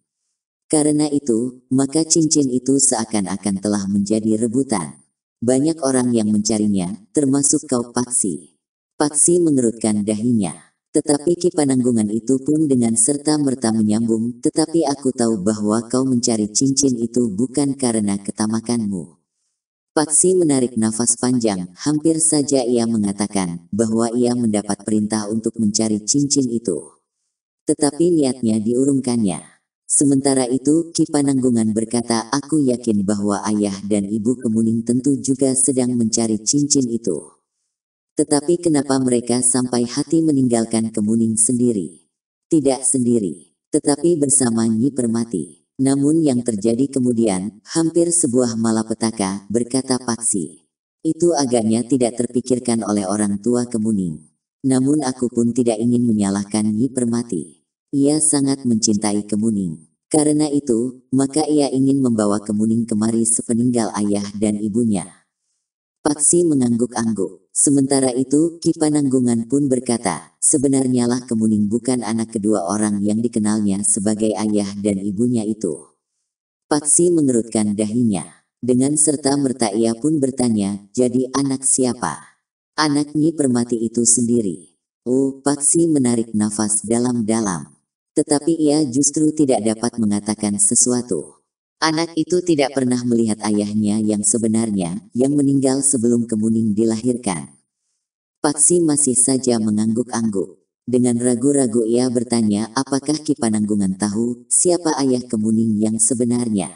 Karena itu, maka cincin itu seakan-akan telah menjadi rebutan. Banyak orang yang mencarinya, termasuk kau Paksi. Paksi mengerutkan dahinya. Tetapi Ki kipananggungan itu pun dengan serta-merta menyambung, tetapi aku tahu bahwa kau mencari cincin itu bukan karena ketamakanmu. Paksi menarik nafas panjang, hampir saja ia mengatakan bahwa ia mendapat perintah untuk mencari cincin itu. Tetapi niatnya diurungkannya. Sementara itu, Ki Pananggungan berkata, "Aku yakin bahwa ayah dan ibu Kemuning tentu juga sedang mencari cincin itu." Tetapi kenapa mereka sampai hati meninggalkan Kemuning sendiri? Tidak sendiri, tetapi bersama Nyi Permati. Namun yang terjadi kemudian, hampir sebuah malapetaka, berkata Paksi. Itu agaknya tidak terpikirkan oleh orang tua Kemuning. Namun aku pun tidak ingin menyalahkan Nyi Permati. Ia sangat mencintai Kemuning. Karena itu, maka ia ingin membawa Kemuning kemari sepeninggal ayah dan ibunya. Paksi mengangguk-angguk. Sementara itu, Ki Pananggungan pun berkata, sebenarnya lah Kemuning bukan anak kedua orang yang dikenalnya sebagai ayah dan ibunya itu. Paksi mengerutkan dahinya. Dengan serta merta ia pun bertanya, jadi anak siapa? Anak Nyi Permati itu sendiri. Oh, Paksi menarik nafas dalam-dalam. Tetapi ia justru tidak dapat mengatakan sesuatu. Anak itu tidak pernah melihat ayahnya yang sebenarnya, yang meninggal sebelum Kemuning dilahirkan. Paksi masih saja mengangguk-angguk. Dengan ragu-ragu ia bertanya apakah Kipananggungan tahu siapa ayah Kemuning yang sebenarnya.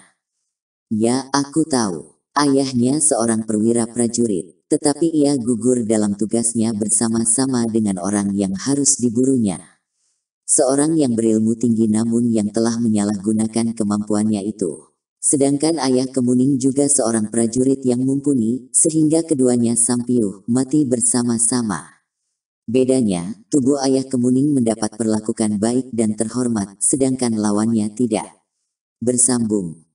Ya, aku tahu. Ayahnya seorang perwira prajurit, tetapi ia gugur dalam tugasnya bersama-sama dengan orang yang harus diburunya. Seorang yang berilmu tinggi namun yang telah menyalahgunakan kemampuannya itu. Sedangkan ayah Kemuning juga seorang prajurit yang mumpuni, sehingga keduanya Sampiuh mati bersama-sama. Bedanya, tubuh ayah Kemuning mendapat perlakukan baik dan terhormat, sedangkan lawannya tidak. Bersambung.